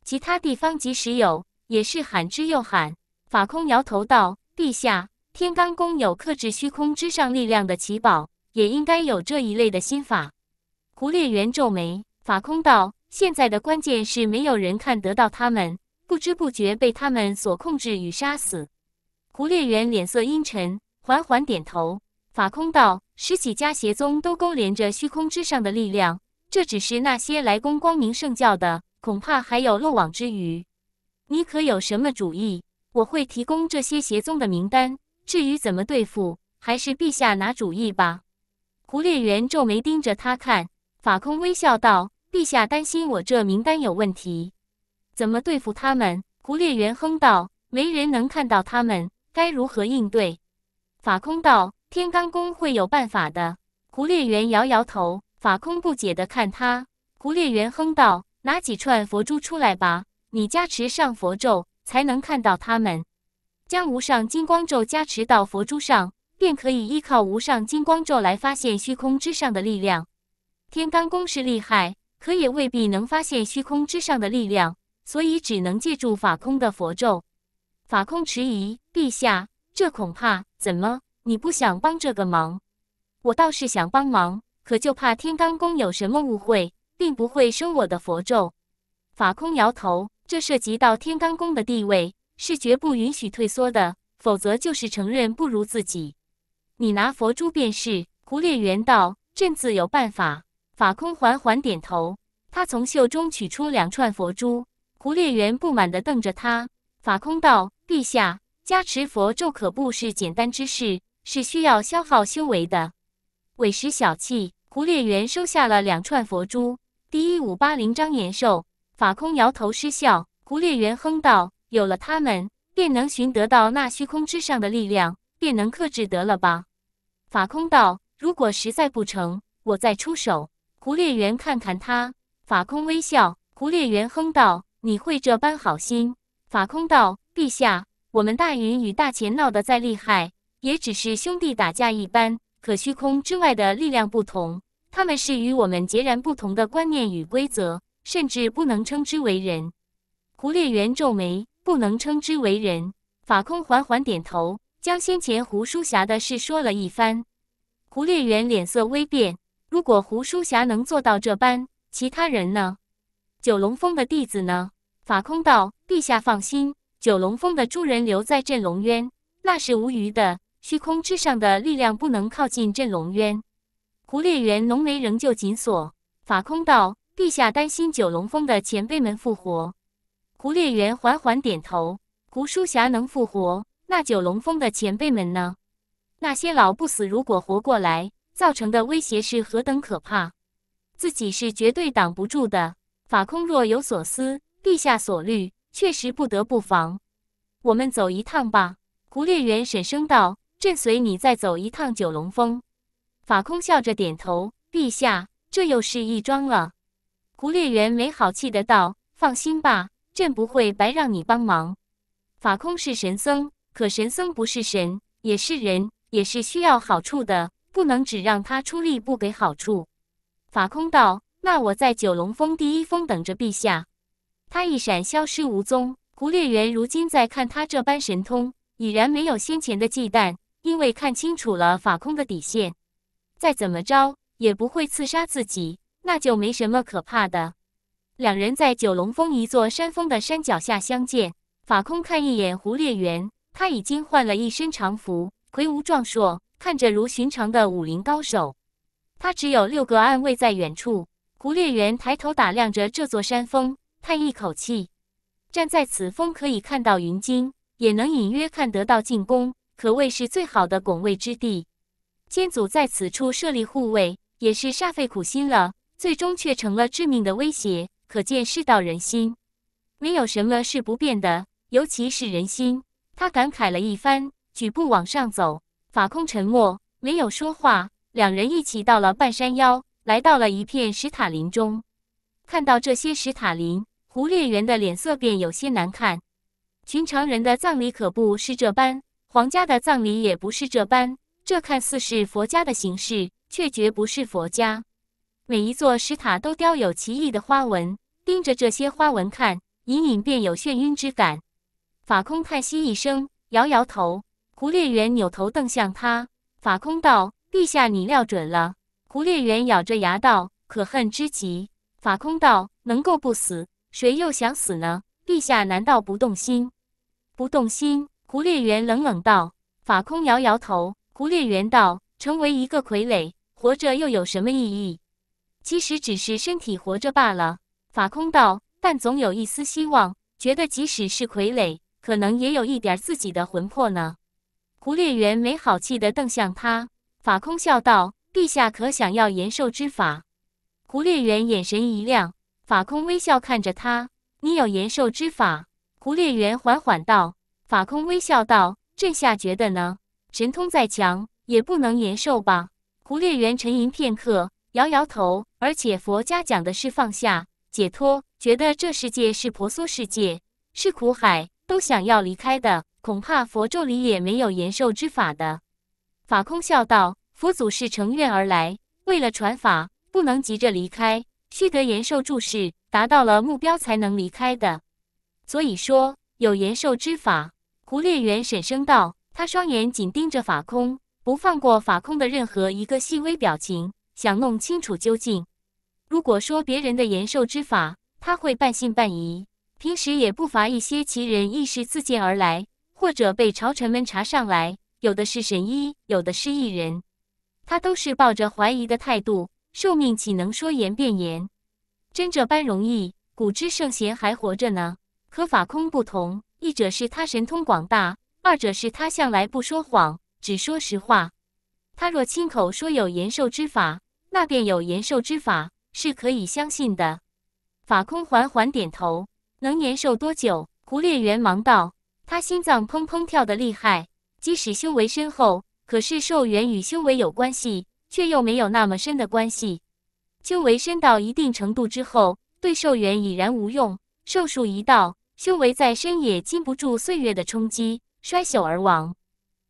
其他地方即使有，也是罕之又罕。法空摇头道：“陛下，天罡宫有克制虚空之上力量的奇宝，也应该有这一类的心法。”胡烈元皱眉。法空道：“现在的关键是没有人看得到他们，不知不觉被他们所控制与杀死。”胡烈元脸色阴沉，缓缓点头。法空道：“十几家邪宗都勾连着虚空之上的力量，这只是那些来攻光明圣教的，恐怕还有漏网之鱼。你可有什么主意？我会提供这些邪宗的名单。至于怎么对付，还是陛下拿主意吧。”胡烈元皱眉盯着他看，法空微笑道：“陛下担心我这名单有问题？怎么对付他们？”胡烈元哼道：“没人能看到他们。”该如何应对？法空道天罡宫会有办法的。胡烈元摇摇头，法空不解地看他。胡烈元哼道：“拿几串佛珠出来吧，你加持上佛咒，才能看到他们。将无上金光咒加持到佛珠上，便可以依靠无上金光咒来发现虚空之上的力量。天罡宫是厉害，可也未必能发现虚空之上的力量，所以只能借助法空的佛咒。”法空迟疑，陛下，这恐怕怎么？你不想帮这个忙？我倒是想帮忙，可就怕天罡宫有什么误会，并不会收我的佛咒。法空摇头，这涉及到天罡宫的地位，是绝不允许退缩的，否则就是承认不如自己。你拿佛珠便是。胡烈元道：“朕自有办法。”法空缓缓点头，他从袖中取出两串佛珠。胡烈元不满地瞪着他。法空道。陛下加持佛咒可不是简单之事，是需要消耗修为的，委实小气。胡烈元收下了两串佛珠，第一五八零张延寿。法空摇头失笑，胡烈元哼道：“有了他们，便能寻得到那虚空之上的力量，便能克制得了吧？”法空道：“如果实在不成，我再出手。”胡烈元看看他，法空微笑。胡烈元哼道：“你会这般好心？”法空道。陛下，我们大云与大秦闹得再厉害，也只是兄弟打架一般。可虚空之外的力量不同，他们是与我们截然不同的观念与规则，甚至不能称之为人。胡烈元皱眉，不能称之为人。法空缓缓点头，将先前胡书侠的事说了一番。胡烈元脸色微变，如果胡书侠能做到这般，其他人呢？九龙峰的弟子呢？法空道：“陛下放心。”九龙峰的诸人留在镇龙渊，那是无余的。虚空之上的力量不能靠近镇龙渊。胡烈元浓眉仍旧紧锁。法空道：“陛下担心九龙峰的前辈们复活。”胡烈元缓缓点头。胡书霞能复活，那九龙峰的前辈们呢？那些老不死如果活过来，造成的威胁是何等可怕！自己是绝对挡不住的。法空若有所思：“陛下所虑。”确实不得不防，我们走一趟吧。胡烈元神声道：“朕随你再走一趟九龙峰。”法空笑着点头。陛下，这又是一桩了。胡烈元没好气的道：“放心吧，朕不会白让你帮忙。”法空是神僧，可神僧不是神，也是人，也是需要好处的，不能只让他出力不给好处。法空道：“那我在九龙峰第一峰等着陛下。”他一闪消失无踪。胡烈元如今再看他这般神通，已然没有先前的忌惮，因为看清楚了法空的底线，再怎么着也不会刺杀自己，那就没什么可怕的。两人在九龙峰一座山峰的山脚下相见。法空看一眼胡烈元，他已经换了一身长服，魁梧壮硕，看着如寻常的武林高手。他只有六个暗卫在远处。胡烈元抬头打量着这座山峰。叹一口气，站在此峰可以看到云京，也能隐约看得到进攻，可谓是最好的拱卫之地。先祖在此处设立护卫，也是煞费苦心了，最终却成了致命的威胁。可见世道人心，没有什么是不变的，尤其是人心。他感慨了一番，举步往上走。法空沉默，没有说话。两人一起到了半山腰，来到了一片石塔林中，看到这些石塔林。胡烈元的脸色便有些难看。寻常人的葬礼可不是这般，皇家的葬礼也不是这般。这看似是佛家的形式，却绝不是佛家。每一座石塔都雕有奇异的花纹，盯着这些花纹看，隐隐便有眩晕之感。法空叹息一声，摇摇头。胡烈元扭头瞪向他。法空道：“陛下，你料准了。”胡烈元咬着牙道：“可恨之极。”法空道：“能够不死。”谁又想死呢？陛下难道不动心？不动心。胡烈元冷冷道。法空摇摇头。胡烈元道：“成为一个傀儡，活着又有什么意义？其实只是身体活着罢了。”法空道：“但总有一丝希望，觉得即使是傀儡，可能也有一点自己的魂魄呢。”胡烈元没好气地瞪向他。法空笑道：“陛下可想要延寿之法？”胡烈元眼神一亮。法空微笑看着他，你有延寿之法？胡烈元缓缓道。法空微笑道：“朕下觉得呢，神通再强也不能延寿吧？”胡烈元沉吟片刻，摇摇头。而且佛家讲的是放下、解脱，觉得这世界是婆娑世界，是苦海，都想要离开的，恐怕佛咒里也没有延寿之法的。法空笑道：“佛祖是乘愿而来，为了传法，不能急着离开。”须得延寿注释达到了目标才能离开的，所以说有延寿之法。胡烈元沈声道，他双眼紧盯着法空，不放过法空的任何一个细微表情，想弄清楚究竟。如果说别人的延寿之法，他会半信半疑。平时也不乏一些奇人异事自荐而来，或者被朝臣们查上来，有的是神医，有的是异人，他都是抱着怀疑的态度。寿命岂能说延便延？真这般容易？古之圣贤还活着呢。可法空不同，一者是他神通广大，二者是他向来不说谎，只说实话。他若亲口说有延寿之法，那便有延寿之法，是可以相信的。法空缓缓点头。能延寿多久？胡烈元忙道：“他心脏砰砰跳得厉害，即使修为深厚，可是寿元与修为有关系。”却又没有那么深的关系。修为深到一定程度之后，对寿元已然无用。寿数一到，修为再深也经不住岁月的冲击，衰朽而亡。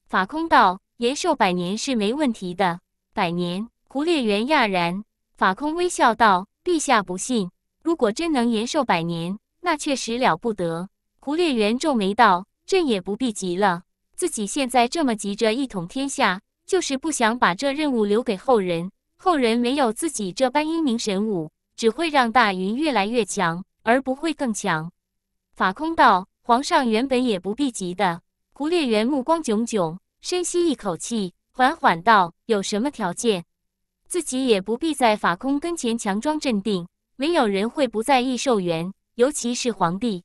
法空道延寿百年是没问题的。百年。胡烈元讶然。法空微笑道：“陛下不信？如果真能延寿百年，那确实了不得。”胡烈元皱眉道：“朕也不必急了。自己现在这么急着一统天下。”就是不想把这任务留给后人，后人没有自己这般英明神武，只会让大云越来越强，而不会更强。法空道，皇上原本也不必急的。胡烈元目光炯炯，深吸一口气，缓缓道：“有什么条件？自己也不必在法空跟前强装镇定，没有人会不在意寿元，尤其是皇帝。”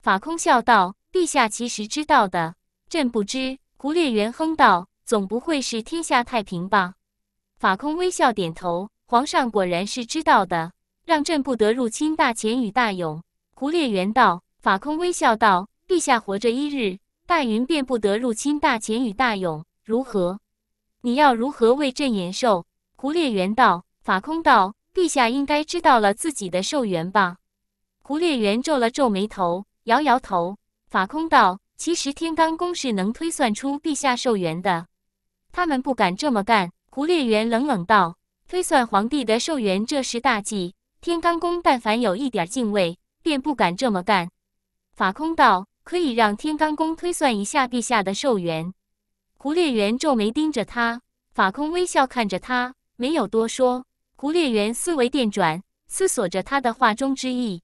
法空笑道：“陛下其实知道的，朕不知。”胡烈元哼道。总不会是天下太平吧？法空微笑点头。皇上果然是知道的，让朕不得入侵大乾与大勇。胡烈元道，法空微笑道：“陛下活着一日，大云便不得入侵大乾与大勇，如何？你要如何为朕延寿？”胡烈元道，法空道：“陛下应该知道了自己的寿元吧？”胡烈元皱了皱眉头，摇摇头。法空道：“其实天罡宫是能推算出陛下寿元的。”他们不敢这么干，胡烈元冷冷道：“推算皇帝的寿元，这是大忌。天罡宫但凡有一点敬畏，便不敢这么干。”法空道：“可以让天罡宫推算一下陛下的寿元。”胡烈元皱眉盯着他，法空微笑看着他，没有多说。胡烈元思维电转，思索着他的话中之意：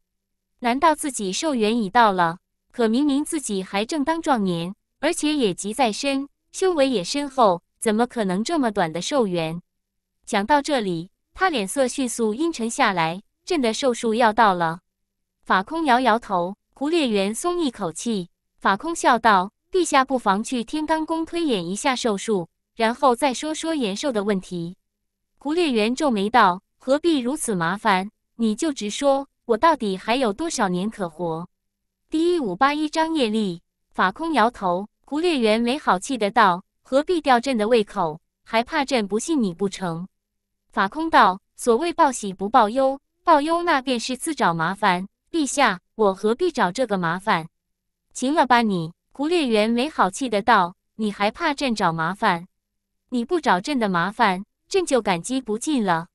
难道自己寿元已到了？可明明自己还正当壮年，而且也疾在身，修为也深厚。怎么可能这么短的寿元？讲到这里，他脸色迅速阴沉下来。朕的寿数要到了。法空摇摇头，胡烈元松一口气。法空笑道：“陛下不妨去天罡宫推演一下寿数，然后再说说延寿的问题。”胡烈元皱眉道：“何必如此麻烦？你就直说，我到底还有多少年可活？”第一五八一章业力。法空摇头，胡烈元没好气的道。何必吊朕的胃口？还怕朕不信你不成？法空道：“所谓报喜不报忧，报忧那便是自找麻烦。陛下，我何必找这个麻烦？”行了吧，你胡烈元没好气的道：“你还怕朕找麻烦？你不找朕的麻烦，朕就感激不尽了。”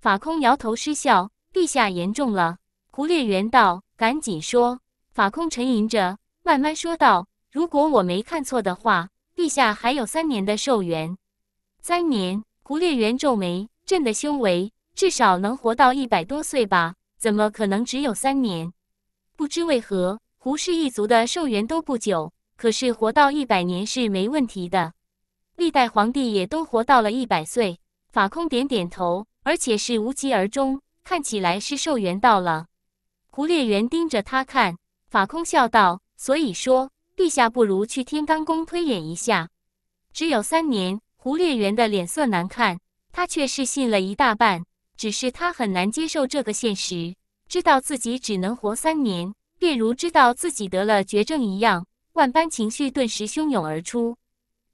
法空摇头失笑：“陛下言重了。”胡烈元道：“赶紧说。”法空沉吟着，慢慢说道：“如果我没看错的话。”陛下还有三年的寿元，三年。胡烈元皱眉：“朕的修为至少能活到一百多岁吧？怎么可能只有三年？不知为何，胡氏一族的寿元都不久，可是活到一百年是没问题的。历代皇帝也都活到了一百岁。”法空点点头，而且是无疾而终，看起来是寿元到了。胡烈元盯着他看，法空笑道：“所以说。”陛下不如去天罡宫推演一下。只有三年，胡烈元的脸色难看，他却是信了一大半。只是他很难接受这个现实，知道自己只能活三年，便如知道自己得了绝症一样，万般情绪顿时汹涌而出，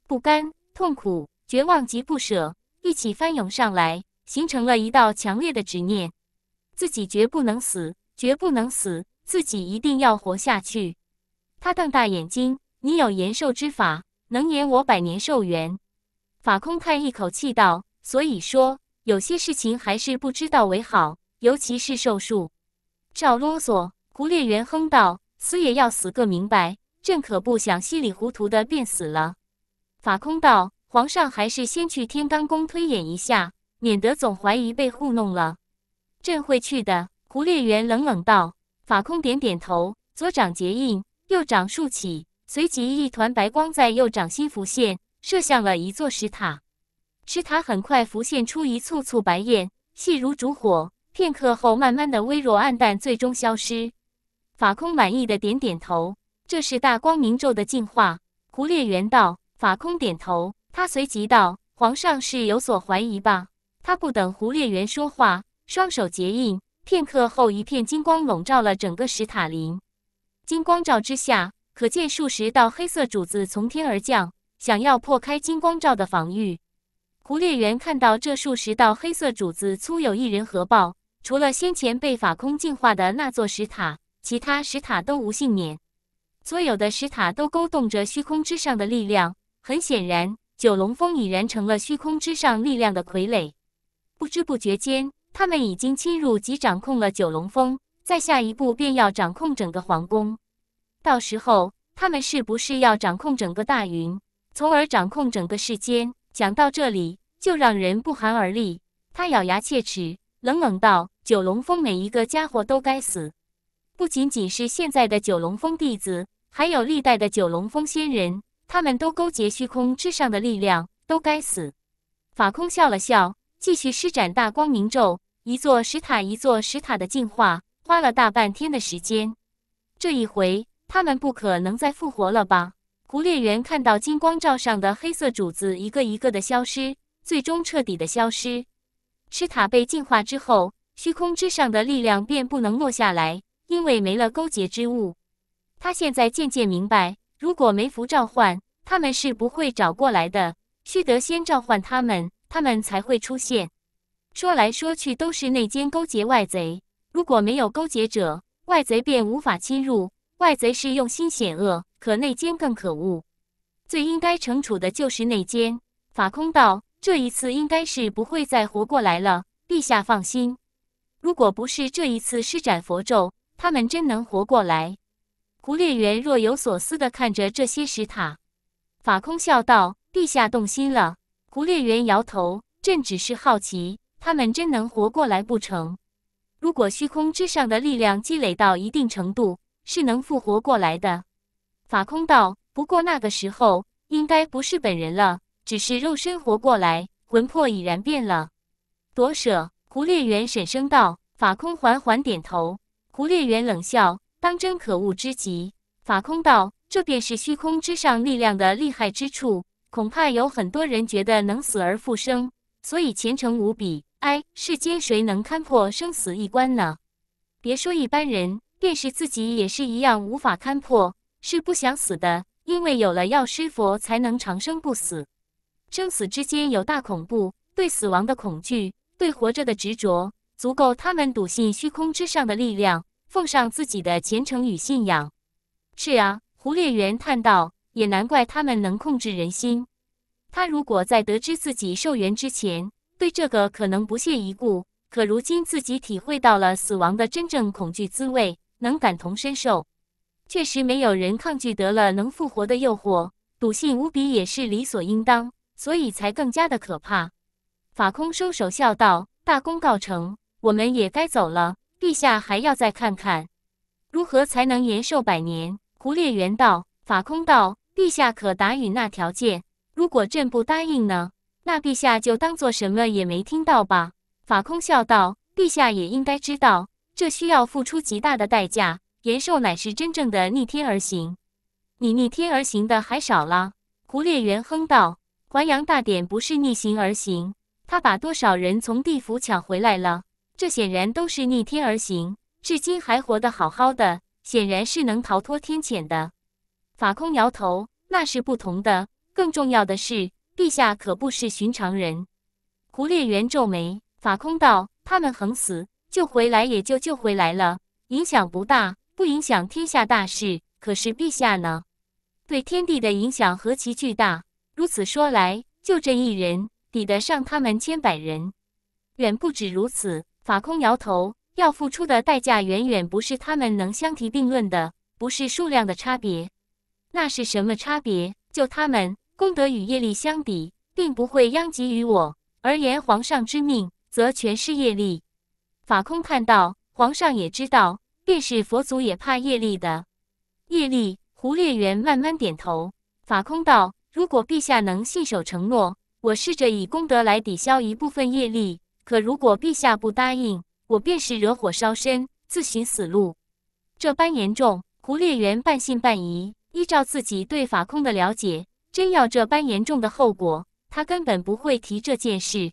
不甘、痛苦、绝望及不舍一起翻涌上来，形成了一道强烈的执念：自己绝不能死，绝不能死，自己一定要活下去。他瞪大眼睛：“你有延寿之法，能延我百年寿元？”法空叹一口气道：“所以说，有些事情还是不知道为好，尤其是寿数。”赵啰嗦胡烈元哼道：“死也要死个明白，朕可不想稀里糊涂的便死了。”法空道：“皇上还是先去天罡宫推演一下，免得总怀疑被糊弄了。”朕会去的。”胡烈元冷冷道。法空点点头，左掌结印。右掌竖起，随即一团白光在右掌心浮现，射向了一座石塔。石塔很快浮现出一簇簇白焰，细如烛火，片刻后慢慢的微弱暗淡，最终消失。法空满意的点点头，这是大光明咒的进化。胡烈元道，法空点头，他随即道：“皇上是有所怀疑吧？”他不等胡烈元说话，双手结印，片刻后一片金光笼罩了整个石塔林。金光罩之下，可见数十道黑色柱子从天而降，想要破开金光罩的防御。胡烈元看到这数十道黑色柱子粗有一人合抱，除了先前被法空净化的那座石塔，其他石塔都无幸免。所有的石塔都勾动着虚空之上的力量。很显然，九龙峰已然成了虚空之上力量的傀儡。不知不觉间，他们已经侵入及掌控了九龙峰。在下一步便要掌控整个皇宫，到时候他们是不是要掌控整个大云，从而掌控整个世间？讲到这里，就让人不寒而栗。他咬牙切齿，冷冷道：“九龙峰每一个家伙都该死，不仅仅是现在的九龙峰弟子，还有历代的九龙峰仙人，他们都勾结虚空之上的力量，都该死。”法空笑了笑，继续施展大光明咒，一座石塔，一座石塔的进化。花了大半天的时间，这一回他们不可能再复活了吧？胡烈元看到金光罩上的黑色主子一个一个的消失，最终彻底的消失。吃塔被净化之后，虚空之上的力量便不能落下来，因为没了勾结之物。他现在渐渐明白，如果没符召唤，他们是不会找过来的，须得先召唤他们，他们才会出现。说来说去，都是内奸勾结外贼。如果没有勾结者，外贼便无法侵入。外贼是用心险恶，可内奸更可恶。最应该惩处的就是内奸。法空道，这一次应该是不会再活过来了。陛下放心，如果不是这一次施展佛咒，他们真能活过来？胡烈元若有所思地看着这些石塔。法空笑道：“陛下动心了。”胡烈元摇头：“朕只是好奇，他们真能活过来不成？”如果虚空之上的力量积累到一定程度，是能复活过来的。法空道，不过那个时候应该不是本人了，只是肉身活过来，魂魄已然变了。夺舍，胡烈元沈声道。法空缓缓点头。胡烈元冷笑：“当真可恶之极。”法空道：“这便是虚空之上力量的厉害之处，恐怕有很多人觉得能死而复生，所以虔诚无比。”唉，世间谁能勘破生死一关呢？别说一般人，便是自己也是一样无法勘破。是不想死的，因为有了药师佛才能长生不死。生死之间有大恐怖，对死亡的恐惧，对活着的执着，足够他们笃信虚空之上的力量，奉上自己的虔诚与信仰。是啊，胡烈元叹道，也难怪他们能控制人心。他如果在得知自己寿元之前。对这个可能不屑一顾，可如今自己体会到了死亡的真正恐惧滋味，能感同身受，确实没有人抗拒得了能复活的诱惑，笃信无比也是理所应当，所以才更加的可怕。法空收手笑道：“大功告成，我们也该走了。陛下还要再看看如何才能延寿百年。”胡烈元道：“法空道，陛下可答应那条件？如果朕不答应呢？”那陛下就当做什么也没听到吧。法空笑道：“陛下也应该知道，这需要付出极大的代价。延寿乃是真正的逆天而行，你逆天而行的还少了。”胡烈元哼道：“还阳大典不是逆行而行，他把多少人从地府抢回来了？这显然都是逆天而行，至今还活得好好的，显然是能逃脱天谴的。”法空摇头：“那是不同的。更重要的是。”陛下可不是寻常人。胡烈元皱眉，法空道：“他们横死，救回来也就救回来了，影响不大，不影响天下大事。可是陛下呢？对天地的影响何其巨大！如此说来，就这一人，抵得上他们千百人，远不止如此。”法空摇头：“要付出的代价，远远不是他们能相提并论的，不是数量的差别，那是什么差别？就他们。”功德与业力相比，并不会殃及于我；而言皇上之命，则全是业力。法空叹道：“皇上也知道，便是佛祖也怕业力的。”业力，胡烈元慢慢点头。法空道：“如果陛下能信守承诺，我试着以功德来抵消一部分业力；可如果陛下不答应，我便是惹火烧身，自寻死路。”这般严重，胡烈元半信半疑。依照自己对法空的了解。真要这般严重的后果，他根本不会提这件事。